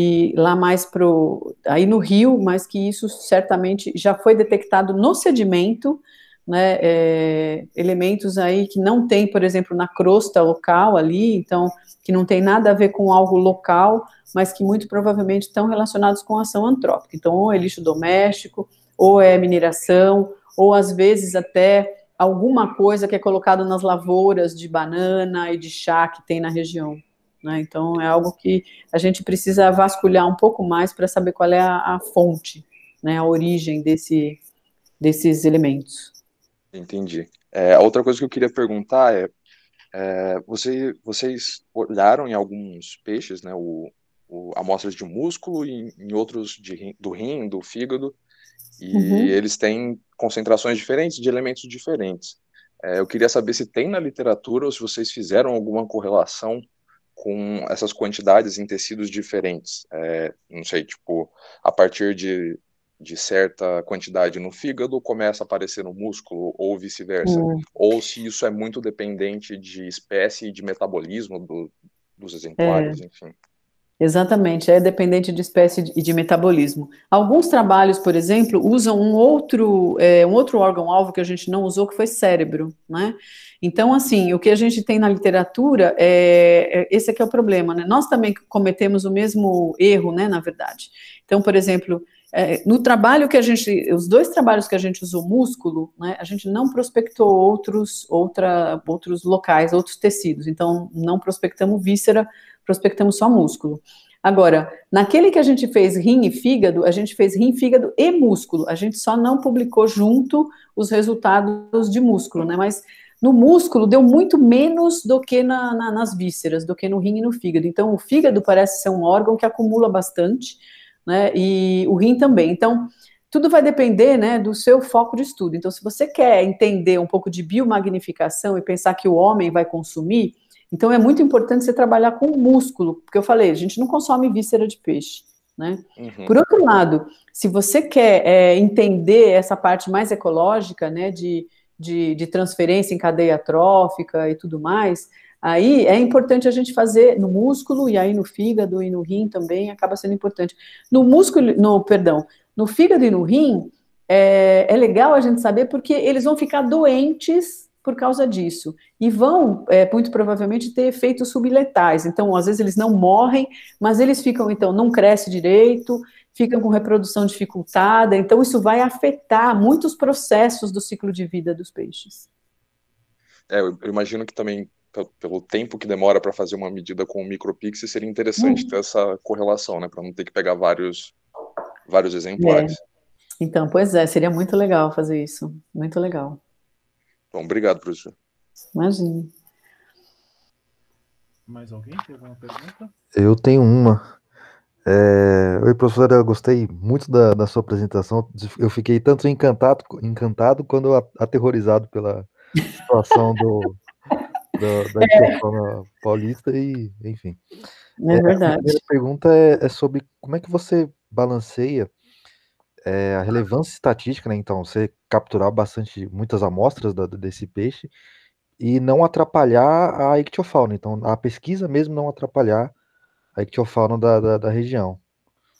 e lá mais pro aí no rio, mas que isso certamente já foi detectado no sedimento, né, é, elementos aí que não tem, por exemplo, na crosta local ali, então que não tem nada a ver com algo local, mas que muito provavelmente estão relacionados com ação antrópica. Então, ou é lixo doméstico, ou é mineração, ou às vezes até alguma coisa que é colocada nas lavouras de banana e de chá que tem na região. Né? Então, é algo que a gente precisa vasculhar um pouco mais para saber qual é a, a fonte, né? a origem desse, desses elementos. Entendi. É, outra coisa que eu queria perguntar é, é você, vocês olharam em alguns peixes, né, o, o amostras de músculo e em outros de, do rim, do fígado, e uhum. eles têm concentrações diferentes de elementos diferentes. É, eu queria saber se tem na literatura ou se vocês fizeram alguma correlação com essas quantidades em tecidos diferentes. É, não sei, tipo, a partir de, de certa quantidade no fígado, começa a aparecer no músculo, ou vice-versa. Uhum. Ou se isso é muito dependente de espécie e de metabolismo do, dos exemplares, é. enfim. Exatamente, é dependente de espécie e de metabolismo. Alguns trabalhos, por exemplo, usam um outro, é, um outro órgão-alvo que a gente não usou, que foi cérebro, né? Então, assim, o que a gente tem na literatura é, é esse aqui é o problema, né? Nós também cometemos o mesmo erro, né? Na verdade. Então, por exemplo, é, no trabalho que a gente, os dois trabalhos que a gente usou músculo, né, a gente não prospectou outros, outra, outros locais, outros tecidos. Então, não prospectamos víscera, prospectamos só músculo. Agora, naquele que a gente fez rim e fígado, a gente fez rim, fígado e músculo. A gente só não publicou junto os resultados de músculo, né? Mas no músculo deu muito menos do que na, na, nas vísceras, do que no rim e no fígado. Então, o fígado parece ser um órgão que acumula bastante, né? E o rim também. Então, tudo vai depender né, do seu foco de estudo. Então, se você quer entender um pouco de biomagnificação e pensar que o homem vai consumir então é muito importante você trabalhar com o músculo, porque eu falei, a gente não consome víscera de peixe. Né? Uhum. Por outro lado, se você quer é, entender essa parte mais ecológica, né, de, de, de, transferência em cadeia trófica e tudo mais, aí é importante a gente fazer no músculo e aí no fígado e no rim também acaba sendo importante. No músculo, no perdão, no fígado e no rim é, é legal a gente saber porque eles vão ficar doentes por causa disso. E vão, é, muito provavelmente, ter efeitos subletais. Então, às vezes, eles não morrem, mas eles ficam, então, não cresce direito, ficam com reprodução dificultada. Então, isso vai afetar muitos processos do ciclo de vida dos peixes. É, eu imagino que também, pelo tempo que demora para fazer uma medida com o micropix, seria interessante hum. ter essa correlação, né? Para não ter que pegar vários, vários exemplares. É. Então, pois é, seria muito legal fazer isso. Muito legal. Bom, obrigado, professor. Imagina. Mais alguém tem alguma pergunta? Eu tenho uma. É... Oi, professora, eu gostei muito da, da sua apresentação. Eu fiquei tanto encantado, encantado quanto aterrorizado pela situação do, da, da é. paulista e, enfim. É, é verdade. A pergunta é, é sobre como é que você balanceia é, a relevância estatística, né? Então, você capturar bastante, muitas amostras da, desse peixe e não atrapalhar a ictiofauna. Então, a pesquisa mesmo não atrapalhar a ictiofauna da, da, da região.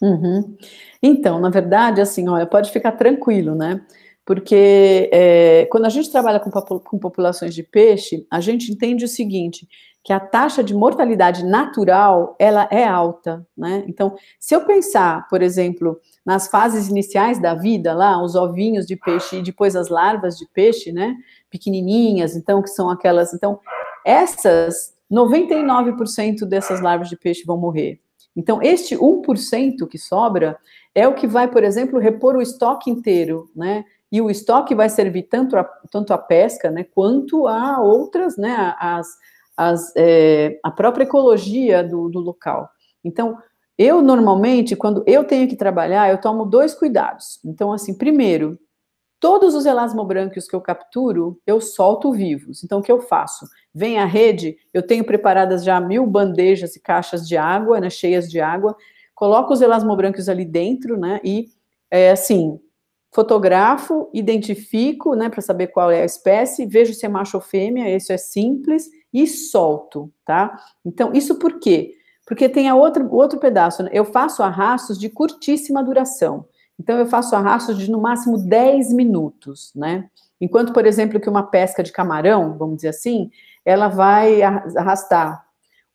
Uhum. Então, na verdade, assim, olha, pode ficar tranquilo, né? Porque é, quando a gente trabalha com, com populações de peixe, a gente entende o seguinte: que a taxa de mortalidade natural ela é alta, né? Então, se eu pensar, por exemplo, nas fases iniciais da vida, lá os ovinhos de peixe e depois as larvas de peixe, né? Pequenininhas, então que são aquelas, então essas 99% dessas larvas de peixe vão morrer. Então, este 1% que sobra é o que vai, por exemplo, repor o estoque inteiro, né? e o estoque vai servir tanto a, tanto a pesca, né, quanto a outras, né, as, as, é, a própria ecologia do, do local. Então, eu normalmente, quando eu tenho que trabalhar, eu tomo dois cuidados. Então, assim, primeiro, todos os elasmobrânquios que eu capturo, eu solto vivos. Então, o que eu faço? Vem a rede, eu tenho preparadas já mil bandejas e caixas de água, né, cheias de água, coloco os elasmobrânquios ali dentro, né, e, é, assim, fotografo, identifico, né, para saber qual é a espécie, vejo se é macho ou fêmea, isso é simples, e solto, tá? Então, isso por quê? Porque tem a outro, outro pedaço. Né? Eu faço arrastos de curtíssima duração. Então, eu faço arrastos de no máximo 10 minutos, né? Enquanto, por exemplo, que uma pesca de camarão, vamos dizer assim, ela vai arrastar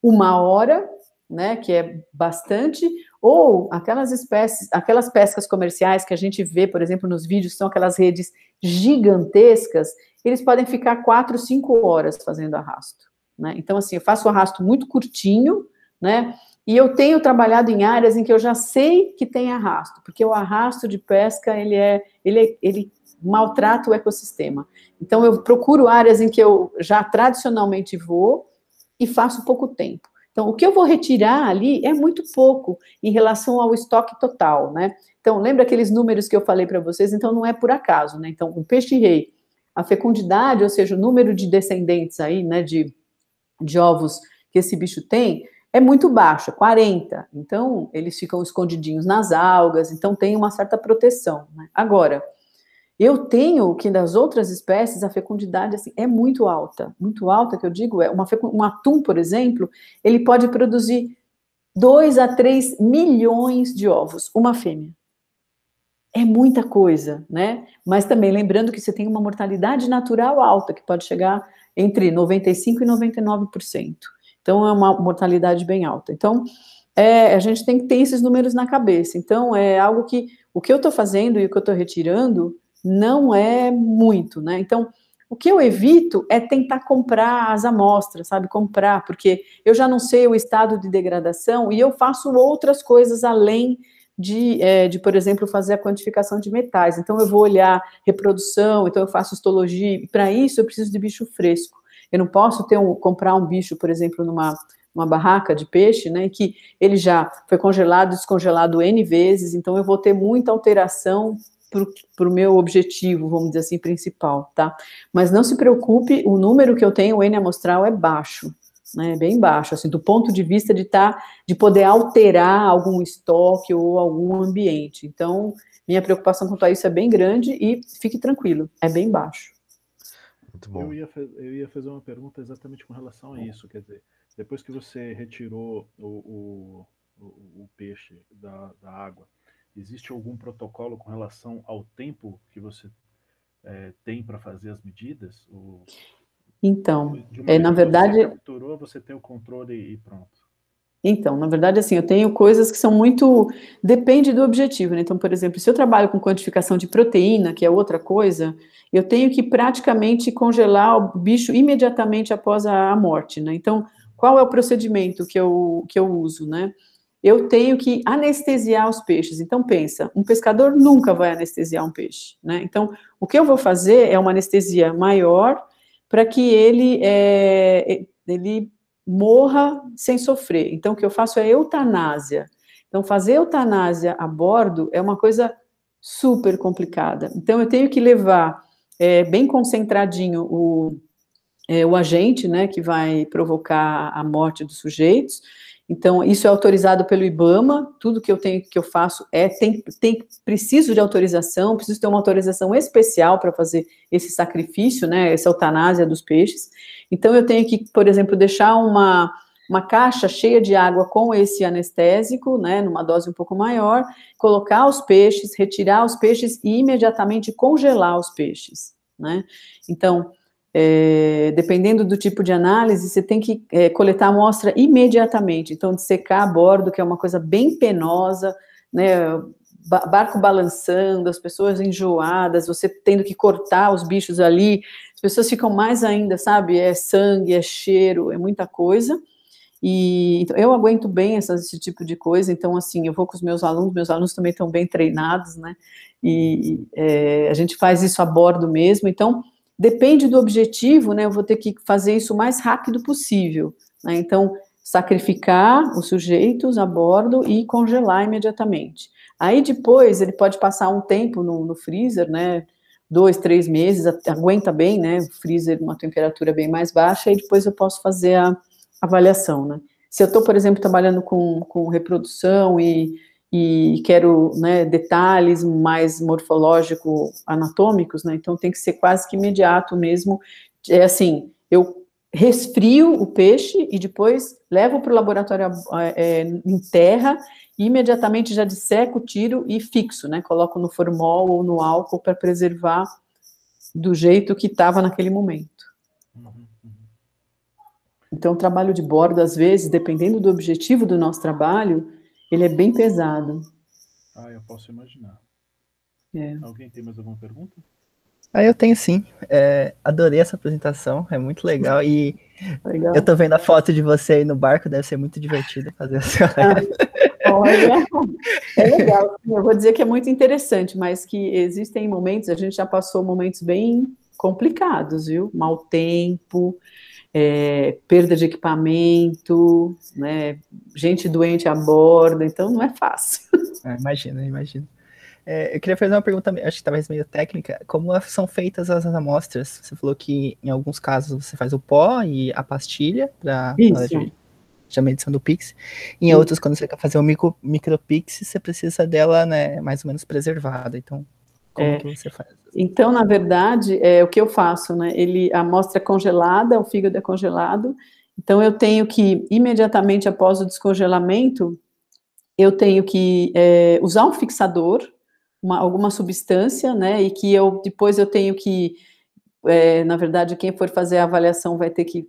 uma hora, né? Que é bastante, ou aquelas espécies, aquelas pescas comerciais que a gente vê, por exemplo, nos vídeos, são aquelas redes gigantescas eles podem ficar quatro, cinco horas fazendo arrasto. Né? Então, assim, eu faço um arrasto muito curtinho, né? E eu tenho trabalhado em áreas em que eu já sei que tem arrasto, porque o arrasto de pesca ele é ele, é, ele maltrata o ecossistema. Então eu procuro áreas em que eu já tradicionalmente vou e faço pouco tempo. Então o que eu vou retirar ali é muito pouco em relação ao estoque total, né? Então lembra aqueles números que eu falei para vocês? Então não é por acaso, né? Então o peixe rei a fecundidade, ou seja, o número de descendentes aí, né, de, de ovos que esse bicho tem, é muito baixa, é 40. Então, eles ficam escondidinhos nas algas, então tem uma certa proteção. Né? Agora, eu tenho que das outras espécies a fecundidade assim, é muito alta. Muito alta, que eu digo, é uma um atum, por exemplo, ele pode produzir 2 a 3 milhões de ovos, uma fêmea é muita coisa, né? Mas também lembrando que você tem uma mortalidade natural alta, que pode chegar entre 95% e 99%. Então, é uma mortalidade bem alta. Então, é, a gente tem que ter esses números na cabeça. Então, é algo que o que eu estou fazendo e o que eu estou retirando não é muito, né? Então, o que eu evito é tentar comprar as amostras, sabe? Comprar, porque eu já não sei o estado de degradação e eu faço outras coisas além de, é, de, por exemplo, fazer a quantificação de metais. Então, eu vou olhar reprodução, então eu faço histologia, e para isso eu preciso de bicho fresco. Eu não posso ter um, comprar um bicho, por exemplo, numa uma barraca de peixe, né, que ele já foi congelado, descongelado N vezes, então eu vou ter muita alteração para o meu objetivo, vamos dizer assim, principal, tá? Mas não se preocupe, o número que eu tenho, o N amostral, é baixo, né, bem baixo, assim, do ponto de vista de tá, de poder alterar algum estoque ou algum ambiente. Então, minha preocupação quanto a isso é bem grande e fique tranquilo, é bem baixo. Muito bom. Eu ia, eu ia fazer uma pergunta exatamente com relação a isso, quer dizer, depois que você retirou o, o, o peixe da, da, água, existe algum protocolo com relação ao tempo que você é, tem para fazer as medidas? Ou... Então, é, na verdade. Você capturou, você tem o controle e pronto. Então, na verdade, assim, eu tenho coisas que são muito. Depende do objetivo, né? Então, por exemplo, se eu trabalho com quantificação de proteína, que é outra coisa, eu tenho que praticamente congelar o bicho imediatamente após a morte, né? Então, qual é o procedimento que eu, que eu uso, né? Eu tenho que anestesiar os peixes. Então, pensa, um pescador nunca vai anestesiar um peixe, né? Então, o que eu vou fazer é uma anestesia maior para que ele, é, ele morra sem sofrer. Então, o que eu faço é eutanásia. Então, fazer eutanásia a bordo é uma coisa super complicada. Então, eu tenho que levar é, bem concentradinho o, é, o agente, né, que vai provocar a morte dos sujeitos, então, isso é autorizado pelo IBAMA, tudo que eu tenho que eu faço é tem, tem preciso de autorização, preciso ter uma autorização especial para fazer esse sacrifício, né, essa eutanásia dos peixes. Então, eu tenho que, por exemplo, deixar uma uma caixa cheia de água com esse anestésico, né, numa dose um pouco maior, colocar os peixes, retirar os peixes e imediatamente congelar os peixes, né? Então, é, dependendo do tipo de análise, você tem que é, coletar a amostra imediatamente. Então, de secar a bordo, que é uma coisa bem penosa, né? Barco balançando, as pessoas enjoadas, você tendo que cortar os bichos ali, as pessoas ficam mais ainda, sabe? É sangue, é cheiro, é muita coisa. E então, eu aguento bem essas, esse tipo de coisa, então, assim, eu vou com os meus alunos, meus alunos também estão bem treinados, né? E é, a gente faz isso a bordo mesmo. Então, depende do objetivo, né, eu vou ter que fazer isso o mais rápido possível. Né? Então, sacrificar os sujeitos a bordo e congelar imediatamente. Aí depois ele pode passar um tempo no, no freezer, né? Dois, três meses, aguenta bem, né? O freezer, uma temperatura bem mais baixa, e depois eu posso fazer a avaliação, né? Se eu estou, por exemplo, trabalhando com, com reprodução e e quero né, detalhes mais morfológico anatômicos, né? Então tem que ser quase que imediato mesmo. É assim, eu resfrio o peixe e depois levo para o laboratório é, é, em terra e imediatamente já disseco, tiro e fixo, né? Coloco no formol ou no álcool para preservar do jeito que estava naquele momento. Então, trabalho de bordo, às vezes, dependendo do objetivo do nosso trabalho, ele é bem pesado. Ah, eu posso imaginar. É. Alguém tem mais alguma pergunta? Ah, eu tenho sim. É, adorei essa apresentação, é muito legal. E legal. eu tô vendo a foto de você aí no barco, deve ser muito divertido fazer essa. Ah, olha, é legal. Eu vou dizer que é muito interessante, mas que existem momentos, a gente já passou momentos bem complicados, viu? Mal tempo, é, perda de equipamento, né, gente doente a bordo, então não é fácil. É, imagina, imagina. É, eu queria fazer uma pergunta, acho que talvez meio técnica, como são feitas as amostras? Você falou que em alguns casos você faz o pó e a pastilha para a medição do pix, em Sim. outros, quando você quer fazer o micro, micropix, você precisa dela né, mais ou menos preservada, então... Como é, que você faz? Então, na verdade, é o que eu faço, né? Ele a amostra é congelada, o fígado é congelado. Então, eu tenho que imediatamente após o descongelamento, eu tenho que é, usar um fixador, uma, alguma substância, né? E que eu depois eu tenho que, é, na verdade, quem for fazer a avaliação vai ter que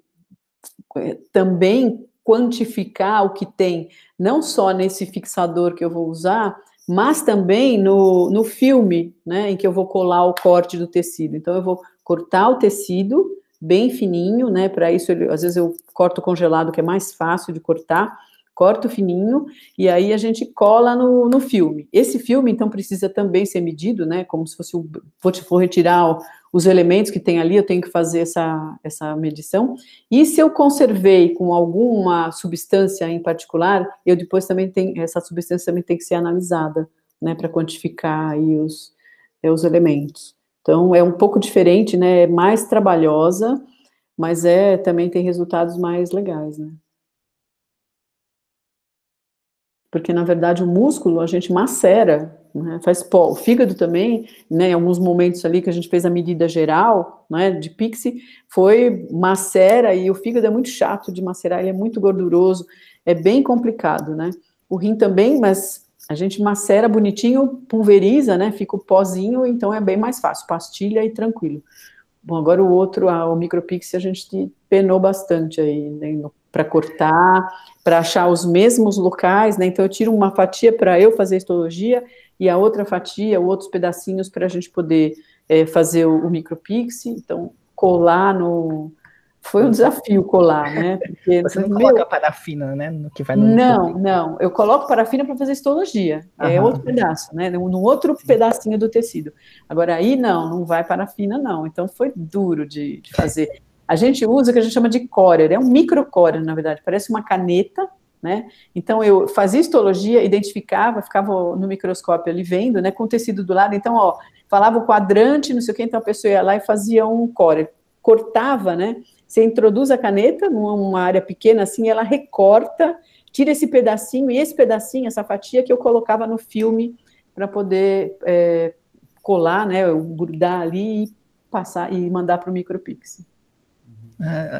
é, também quantificar o que tem, não só nesse fixador que eu vou usar, mas também no, no filme, né, em que eu vou colar o corte do tecido. Então, eu vou cortar o tecido bem fininho, né, para isso, às vezes eu corto congelado, que é mais fácil de cortar, corto fininho e aí a gente cola no, no filme. Esse filme, então, precisa também ser medido, né? Como se fosse, o, vou, vou retirar os elementos que tem ali, eu tenho que fazer essa, essa medição. E se eu conservei com alguma substância em particular, eu depois também tenho, essa substância também tem que ser analisada, né? Para quantificar aí os, é, os elementos. Então, é um pouco diferente, né? É mais trabalhosa, mas é também tem resultados mais legais, né? porque na verdade o músculo a gente macera, né? faz pó. O fígado também, né, em alguns momentos ali que a gente fez a medida geral, né, de pixie, foi macera e o fígado é muito chato de macerar, ele é muito gorduroso, é bem complicado, né? O rim também, mas a gente macera bonitinho, pulveriza, né? Fica o pozinho, então é bem mais fácil, pastilha e tranquilo. Bom, agora o outro, a, o micropix, a gente penou bastante aí, né, no para cortar, para achar os mesmos locais, né? Então eu tiro uma fatia para eu fazer histologia e a outra fatia, outros pedacinhos para a gente poder é, fazer o, o micropix. Então colar no foi um desafio colar, né? Porque Você não coloca parafina, né? No que vai no não, micropix. não. Eu coloco parafina para fazer histologia. É Aham, é outro pedaço, né? No outro Sim. pedacinho do tecido. Agora aí não, não vai parafina não. Então foi duro de, de fazer. A gente usa o que a gente chama de core, é um microcore, na verdade, parece uma caneta, né? Então eu fazia histologia, identificava, ficava no microscópio ali vendo, né, com o tecido do lado. Então, ó, falava o quadrante, não sei o que, então a pessoa ia lá e fazia um core, cortava, né? Você introduz a caneta numa área pequena assim, ela recorta, tira esse pedacinho e esse pedacinho, essa fatia que eu colocava no filme para poder é, colar, né, grudar ali e passar e mandar para o micropixel.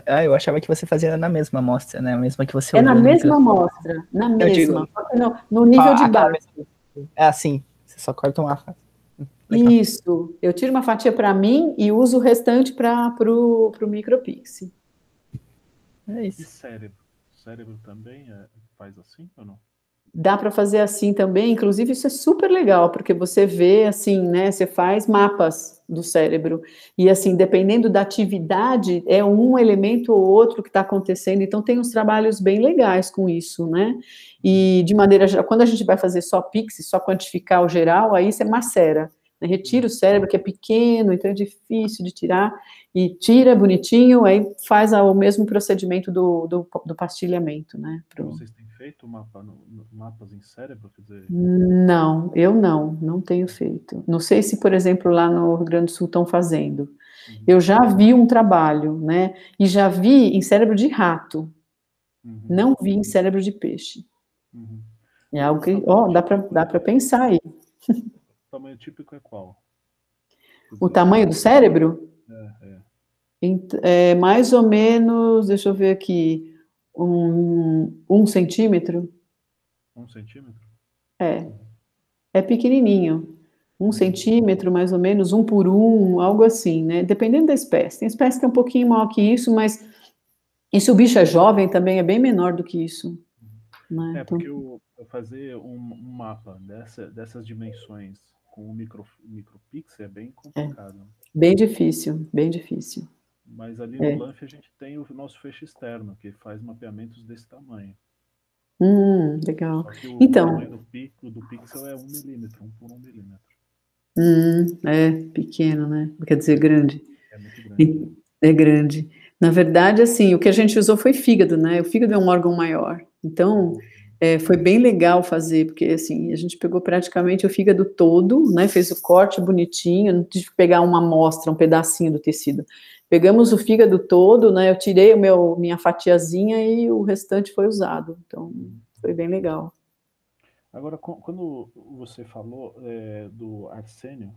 Ah, eu achava que você fazia na mesma amostra, né? A mesma que você É na mesma amostra, na mesma. Digo, no, no, nível ah, de tá, base. É assim, Você só corta uma fatia. Isso. Eu tiro uma fatia para mim e uso o restante para o micropixel. É isso. E cérebro? O cérebro também é, faz assim ou não? Dá para fazer assim também. Inclusive, isso é super legal, porque você vê assim, né? Você faz mapas do cérebro. E assim, dependendo da atividade, é um elemento ou outro que está acontecendo. Então, tem uns trabalhos bem legais com isso, né? E de maneira geral, quando a gente vai fazer só PIX, só quantificar o geral, aí você é macera. Né? Retira o cérebro, que é pequeno, então é difícil de tirar, e tira bonitinho, aí faz o mesmo procedimento do, do, do pastilhamento, né? Pro... Vocês têm feito mapa, no, mapas em cérebro? Quer dizer... Não, eu não, não tenho feito. Não sei se, por exemplo, lá no Rio Grande do Sul estão fazendo. Uhum. Eu já vi um trabalho, né? E já vi em cérebro de rato. Uhum. Não vi em cérebro de peixe. Uhum. É algo que, ó, dá para dá pensar aí. O tamanho típico é qual? O tamanho do cérebro? É, é. É mais ou menos, deixa eu ver aqui, um, um centímetro. Um centímetro? É. É pequenininho. Um centímetro, mais ou menos, um por um, algo assim, né? Dependendo da espécie. Tem espécie que é um pouquinho maior que isso, mas. E se o bicho é jovem também, é bem menor do que isso. Né? É, então... porque eu, eu fazer um, um, mapa dessa, dessas dimensões com o micro, micropixel é bem é. complicado. É. Bem difícil, bem difícil. Mas ali no é. LANF a gente tem o nosso feixe externo, que faz mapeamentos desse tamanho. Hum, legal. então, tamanho do, pico, do pixel é 1 um milímetro, 1 um por 1 um milímetro. Hum, é pequeno, né? Quer dizer, grande. É muito grande. É, é grande. Na verdade, assim, o que a gente usou foi fígado, né? O fígado é um órgão maior. Então, é, foi bem legal fazer, porque assim, a gente pegou praticamente o fígado todo, né? Fez o corte bonitinho, não tive que pegar uma amostra, um pedacinho do tecido. Pegamos o fígado todo, né? Eu tirei o meu, minha fatiazinha e o restante foi usado. Então, foi bem legal. Agora, quando você falou é, do arsênio,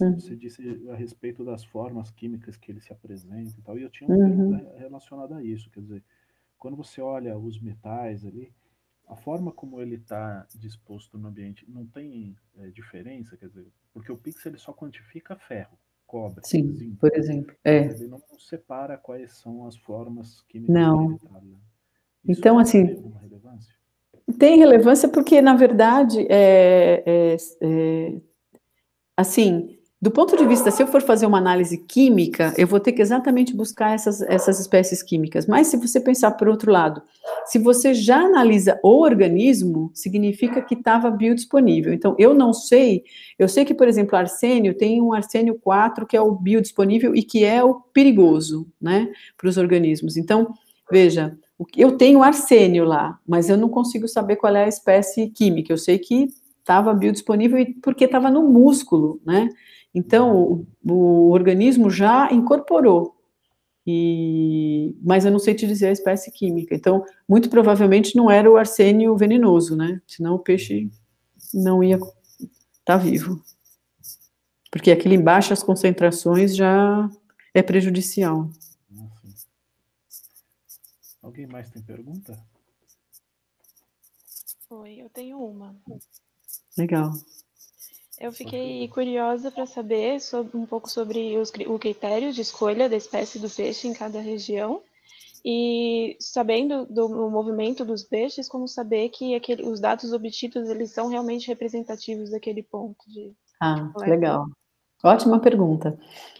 uhum. você disse a respeito das formas químicas que ele se apresenta e tal, e eu tinha uma uhum. pergunta relacionada a isso, quer dizer, quando você olha os metais ali, a forma como ele está disposto no ambiente não tem é, diferença, quer dizer, porque o pixel ele só quantifica ferro, cobre. Sim, por exemplo. É. Ele não separa quais são as formas que Não. Né? Então, assim. Relevância? Tem relevância porque, na verdade, é, é, é assim, do ponto de vista, se eu for fazer uma análise química, eu vou ter que exatamente buscar essas, essas espécies químicas. Mas se você pensar por outro lado, se você já analisa o organismo, significa que estava biodisponível. Então, eu não sei, eu sei que, por exemplo, arsênio tem um arsênio 4 que é o biodisponível e que é o perigoso, né, para os organismos. Então, veja, eu tenho arsênio lá, mas eu não consigo saber qual é a espécie química. Eu sei que estava biodisponível porque estava no músculo, né? Então, o, o organismo já incorporou e, mas eu não sei te dizer a espécie química. Então, muito provavelmente não era o arsênio venenoso, né? Senão o peixe não ia estar tá vivo. Porque aquele em baixas concentrações já é prejudicial. Alguém mais tem pergunta? Oi, eu tenho uma. Legal. Eu fiquei curiosa para saber sobre, um pouco sobre os, o critério de escolha da espécie do peixe em cada região e sabendo do, do movimento dos peixes, como saber que aquele, os dados obtidos eles são realmente representativos daquele ponto de. Ah, de legal. Ótima pergunta.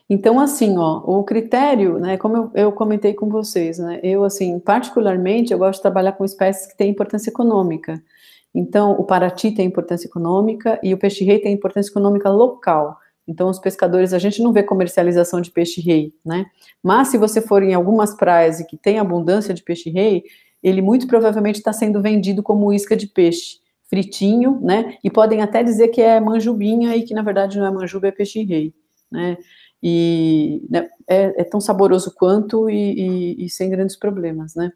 Então, assim, ó, o critério, né, como eu, eu comentei com vocês, né, eu, assim, particularmente, eu gosto de trabalhar com espécies que têm importância econômica. Então, o Paraty tem importância econômica e o peixe-rei tem importância econômica local. Então, os pescadores, a gente não vê comercialização de peixe-rei, né? Mas se você for em algumas praias e que tem abundância de peixe-rei, ele muito provavelmente está sendo vendido como isca de peixe, fritinho, né? E podem até dizer que é manjubinha e que na verdade não é manjuba, é peixe-rei, né? E né, é, é, tão saboroso quanto e, e, e sem grandes problemas, né?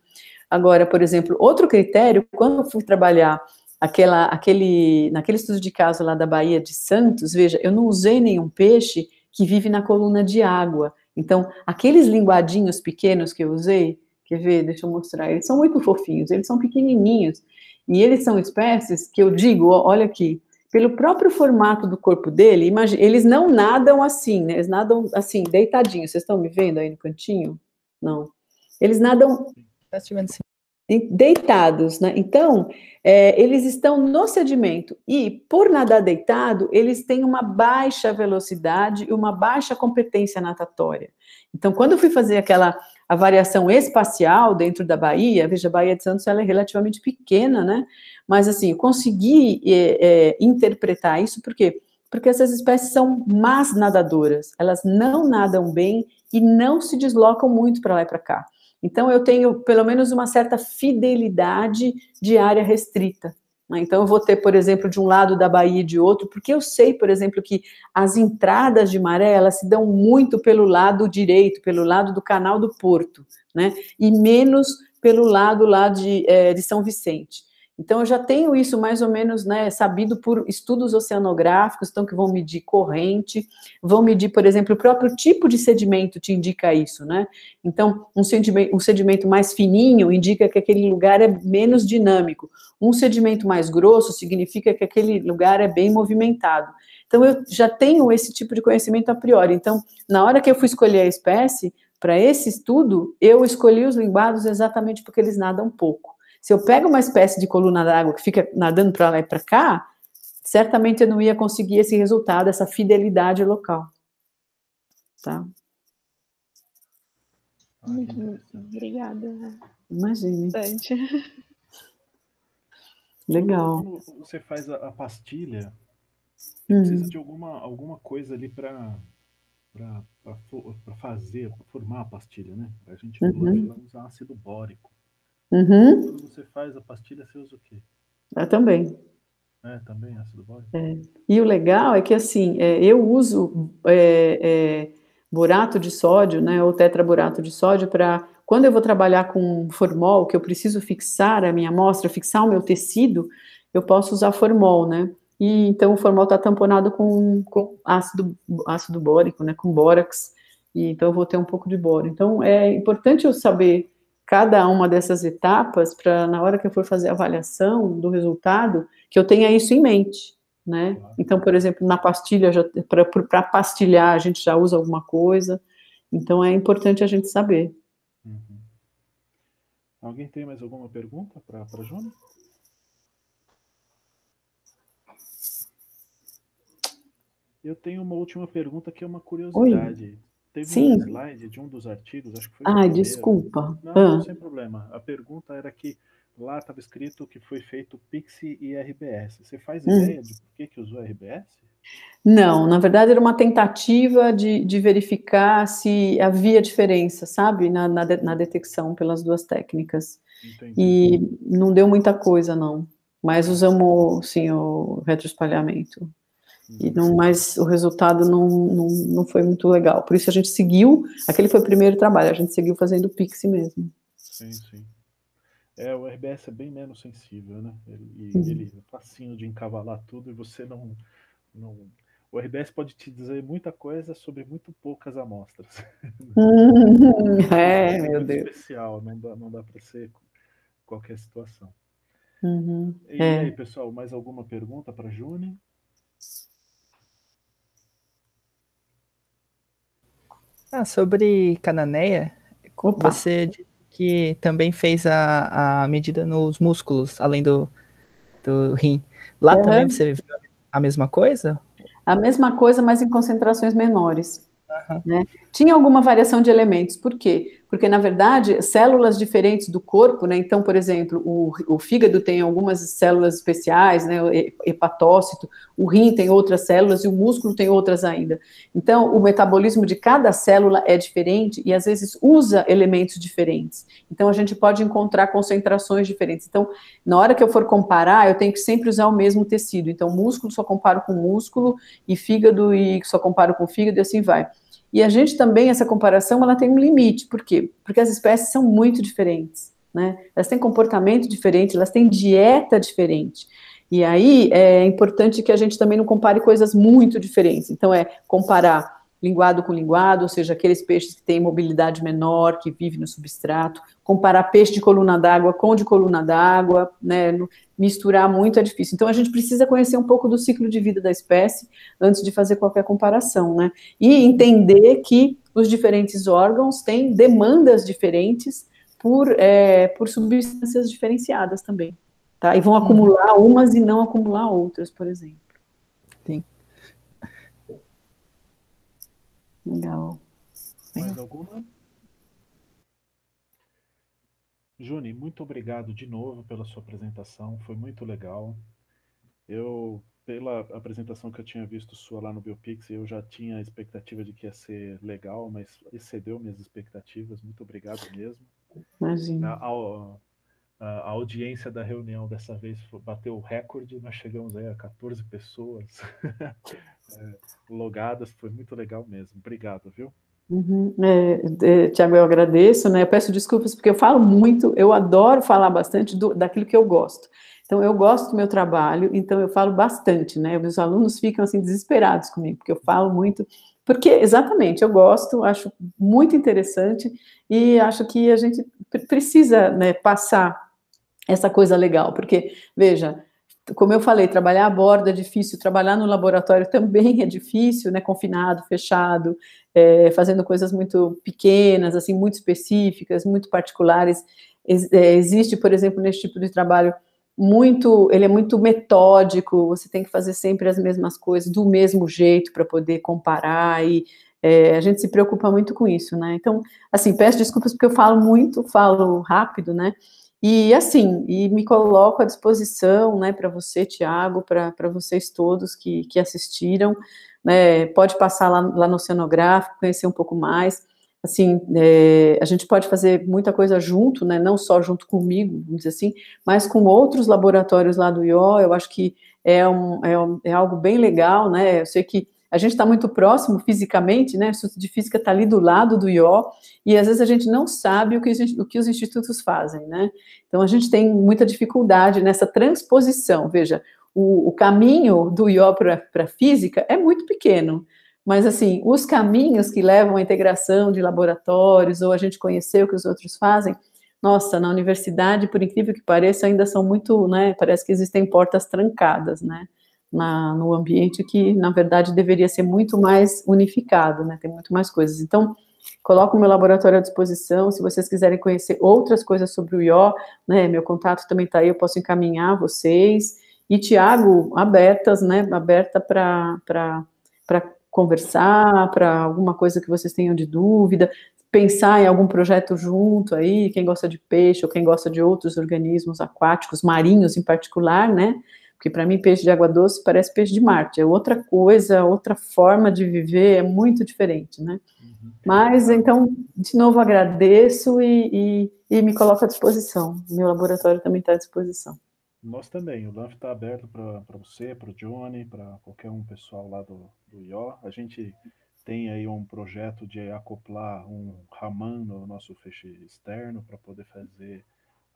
Agora, por exemplo, outro critério, quando eu fui trabalhar aquela, aquele, naquele estudo de caso lá da Bahia de Santos, veja, eu não usei nenhum peixe que vive na coluna de água. Então, aqueles linguadinhos pequenos que eu usei, quer ver? Deixa eu mostrar. Eles são muito fofinhos, eles são pequenininhos. E eles são espécies que eu digo, olha aqui, pelo próprio formato do corpo dele, imagine, eles não nadam assim, né? Eles nadam assim, deitadinhos. Vocês estão me vendo aí no cantinho? Não. Eles nadam. Tá te vendo sim deitados, né? Então, é, eles estão no sedimento e, por nadar deitado, eles têm uma baixa velocidade e uma baixa competência natatória. Então, quando eu fui fazer aquela avaliação espacial dentro da Bahia, veja, a Bahia de Santos ela é relativamente pequena, né? Mas, assim, consegui é, é, interpretar isso, por quê? Porque essas espécies são más nadadoras, elas não nadam bem e não se deslocam muito para lá e para cá. Então, eu tenho pelo menos uma certa fidelidade de área restrita. Né? Então, eu vou ter, por exemplo, de um lado da Bahia e de outro, porque eu sei, por exemplo, que as entradas de maré elas se dão muito pelo lado direito, pelo lado do canal do Porto, né? e menos pelo lado lá de, é, de São Vicente. Então, eu já tenho isso mais ou menos né, sabido por estudos oceanográficos, então, que vão medir corrente, vão medir, por exemplo, o próprio tipo de sedimento te indica isso, né? Então, um sedimento, um sedimento mais fininho indica que aquele lugar é menos dinâmico. Um sedimento mais grosso significa que aquele lugar é bem movimentado. Então, eu já tenho esse tipo de conhecimento a priori. Então, na hora que eu fui escolher a espécie, para esse estudo, eu escolhi os limbados exatamente porque eles nadam pouco. Se eu pego uma espécie de coluna d'água que fica nadando para lá e para cá, certamente eu não ia conseguir esse resultado, essa fidelidade local. Tá? Muito, obrigada. Imagina. Legal. Quando você faz a, pastilha, uhum. precisa de alguma, alguma coisa ali para para fazer, pra formar a pastilha, né? A gente uhum. usa ácido bórico. Uhum. Quando você faz a pastilha, você usa o quê? Ah, também. É, também ácido bórico. É. E o legal é que, assim, é, eu uso é, é borato de sódio, né, ou tetraborato de sódio para quando eu vou trabalhar com formol, que eu preciso fixar a minha amostra, fixar o meu tecido, eu posso usar formol, né? E então o formol está tamponado com, com, ácido, ácido bórico, né? Com bórax. E, então eu vou ter um pouco de boro. Então é importante eu saber cada uma dessas etapas para na hora que eu for fazer a avaliação do resultado, que eu tenha isso em mente, né? Então, por exemplo, na pastilha, para pastilhar, a gente já usa alguma coisa. Então, é importante a gente saber. Uhum. Alguém tem mais alguma pergunta para a Júnior Eu tenho uma última pergunta que é uma curiosidade. Oi. Teve Sim. um slide de um dos artigos, acho que foi. Ah, desculpa. Não, ah. não, sem problema. A pergunta era que lá estava escrito que foi feito Pix e RBS. Você faz hum. ideia de por que, que usou RBS? Não, na verdade era uma tentativa de, de verificar se havia diferença, sabe, na, na, de, na detecção pelas duas técnicas. Entendi. E não deu muita coisa, não. Mas usamos, sim, o retroespalhamento. E não, mas o resultado não, não, não foi muito legal. Por isso a gente seguiu, aquele foi o primeiro trabalho, a gente seguiu fazendo Pix mesmo. Sim, sim. É, o RBS é bem menos sensível, né? Ele, uhum. ele é facinho de encavalar tudo e você não, não. O RBS pode te dizer muita coisa sobre muito poucas amostras. Uhum. é, é meu Deus. especial, não dá, não dá para ser qualquer situação. Uhum. E é. aí, pessoal, mais alguma pergunta para Juni? Ah, sobre Cananeia, Opa. você que também fez a, a medida nos músculos, além do, do rim. Lá uhum. também você viu a mesma coisa? A mesma coisa, mas em concentrações menores. Uhum. Né? tinha alguma variação de elementos. Por quê? Porque, na verdade, células diferentes do corpo, né? Então, por exemplo, o, o fígado tem algumas células especiais, né? O hepatócito, o rim tem outras células e o músculo tem outras ainda. Então, o metabolismo de cada célula é diferente e às vezes usa elementos diferentes. Então, a gente pode encontrar concentrações diferentes. Então, na hora que eu for comparar, eu tenho que sempre usar o mesmo tecido. Então, músculo só comparo com músculo e fígado e só comparo com fígado e assim vai. E a gente também, essa comparação, ela tem um limite. Por quê? Porque as espécies são muito diferentes, né? Elas têm comportamento diferente, elas têm dieta diferente. E aí é importante que a gente também não compare coisas muito diferentes. Então é comparar linguado com linguado, ou seja, aqueles peixes que têm mobilidade menor, que vivem no substrato, comparar peixe de coluna d'água com de coluna d'água, né? misturar muito é difícil. Então a gente precisa conhecer um pouco do ciclo de vida da espécie antes de fazer qualquer comparação, né? E entender que os diferentes órgãos têm demandas diferentes por, é, por substâncias diferenciadas também, tá? E vão uhum. acumular umas e não acumular outras, por exemplo. Sim. Legal. Mais alguma? Juni, muito obrigado de novo pela sua apresentação, foi muito legal. Eu, pela apresentação que eu tinha visto sua lá no Biopix, eu já tinha a expectativa de que ia ser legal, mas excedeu minhas expectativas, muito obrigado mesmo. Imagina. A, a, a audiência da reunião dessa vez bateu o recorde, nós chegamos aí a 14 pessoas é, logadas, foi muito legal mesmo. Obrigado, viu? Uhum. É, é Tiago, eu agradeço, né? Eu peço desculpas porque eu falo muito, eu adoro falar bastante do, daquilo que eu gosto. Então, eu gosto do meu trabalho, então eu falo bastante, né? Meus alunos ficam assim desesperados comigo, porque eu falo muito, porque exatamente eu gosto, acho muito interessante e acho que a gente precisa né, passar essa coisa legal, porque veja, como eu falei, trabalhar a bordo é difícil, trabalhar no laboratório também é difícil, né? Confinado, fechado, é, fazendo coisas muito pequenas, assim, muito específicas, muito particulares. é, existe, por exemplo, nesse tipo de trabalho muito, ele é muito metódico. Você tem que fazer sempre as mesmas coisas do mesmo jeito para poder comparar e é, a gente se preocupa muito com isso, né? Então, assim, peço desculpas porque eu falo muito, falo rápido, né? E assim, e me coloco à disposição, né, para você, Tiago, para vocês todos que, que assistiram, né, pode passar lá, lá no Oceanográfico, conhecer um pouco mais, assim, é, a gente pode fazer muita coisa junto, né, não só junto comigo, vamos dizer assim, mas com outros laboratórios lá do IO, eu acho que é, um, é, um, é algo bem legal, né, eu sei que a gente está muito próximo fisicamente, né? O Instituto de Física está ali do lado do IO, e às vezes a gente não sabe o que, gente, o que, os institutos fazem, né? Então a gente tem muita dificuldade nessa transposição. Veja, o, o caminho do IO para a física é muito pequeno. Mas, assim, os caminhos que levam à integração de laboratórios ou a gente conhecer o que os outros fazem, nossa, na universidade, por incrível que pareça, ainda são muito, né? Parece que existem portas trancadas, né? na, no ambiente que, na verdade, deveria ser muito mais unificado, né? Tem muito mais coisas. Então, coloco o meu laboratório à disposição. Se vocês quiserem conhecer outras coisas sobre o IO, né? Meu contato também está aí, eu posso encaminhar vocês. E Tiago, abertas, né? Aberta para conversar, para alguma coisa que vocês tenham de dúvida, pensar em algum projeto junto aí, quem gosta de peixe ou quem gosta de outros organismos aquáticos, marinhos em particular, né? Porque para mim peixe de água doce parece peixe de Marte, é outra coisa, é outra forma de viver, é muito diferente, né? Uhum. Mas então, de novo agradeço e, e, e, me coloco à disposição. Meu laboratório também está à disposição. Nós também, o LAMP está aberto para você, para o Johnny, para qualquer um pessoal lá do, do IO. A gente tem aí um projeto de acoplar um Raman no nosso feixe externo para poder fazer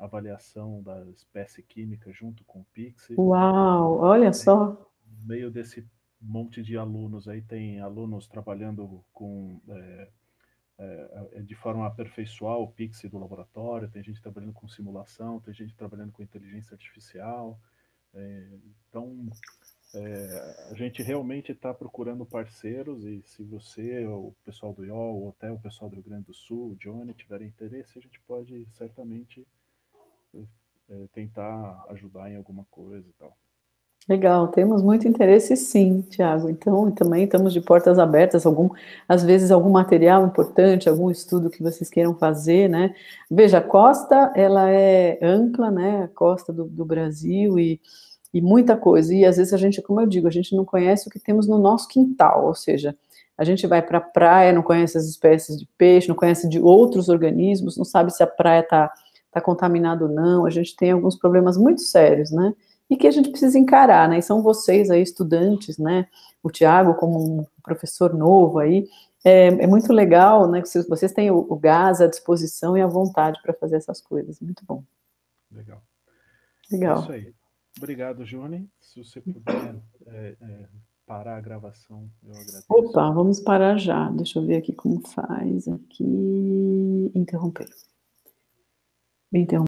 avaliação da espécie química junto com o Pixie. Uau, olha só! No meio desse monte de alunos, aí tem alunos trabalhando com é, é, é, de forma a aperfeiçoar o Pixie do laboratório, tem gente trabalhando com simulação, tem gente trabalhando com inteligência artificial. É, então, é, a gente realmente está procurando parceiros e se você, o pessoal do IOL, ou até o pessoal do Rio Grande do Sul, o Johnny, tiver interesse, a gente pode certamente é, tentar ajudar em alguma coisa e tal. Legal, temos muito interesse sim, Tiago. Então, também estamos de portas abertas, algum, às vezes algum material importante, algum estudo que vocês queiram fazer, né? Veja, a costa, ela é ampla, né? A costa do, do Brasil e, e muita coisa. E às vezes a gente, como eu digo, a gente não conhece o que temos no nosso quintal, ou seja, a gente vai para a praia, não conhece as espécies de peixe, não conhece de outros organismos, não sabe se a praia está está contaminado ou não, a gente tem alguns problemas muito sérios, né? E que a gente precisa encarar, né? E são vocês aí, estudantes, né? O Tiago, como um professor novo aí, é, é, muito legal, né? Que vocês têm o, o gás à disposição e a vontade para fazer essas coisas. Muito bom. Legal. Legal. É isso aí. Obrigado, Juni. Se você puder é, é, parar a gravação, eu agradeço. Opa, vamos parar já. Deixa eu ver aqui como faz. Aqui, interromper. Video.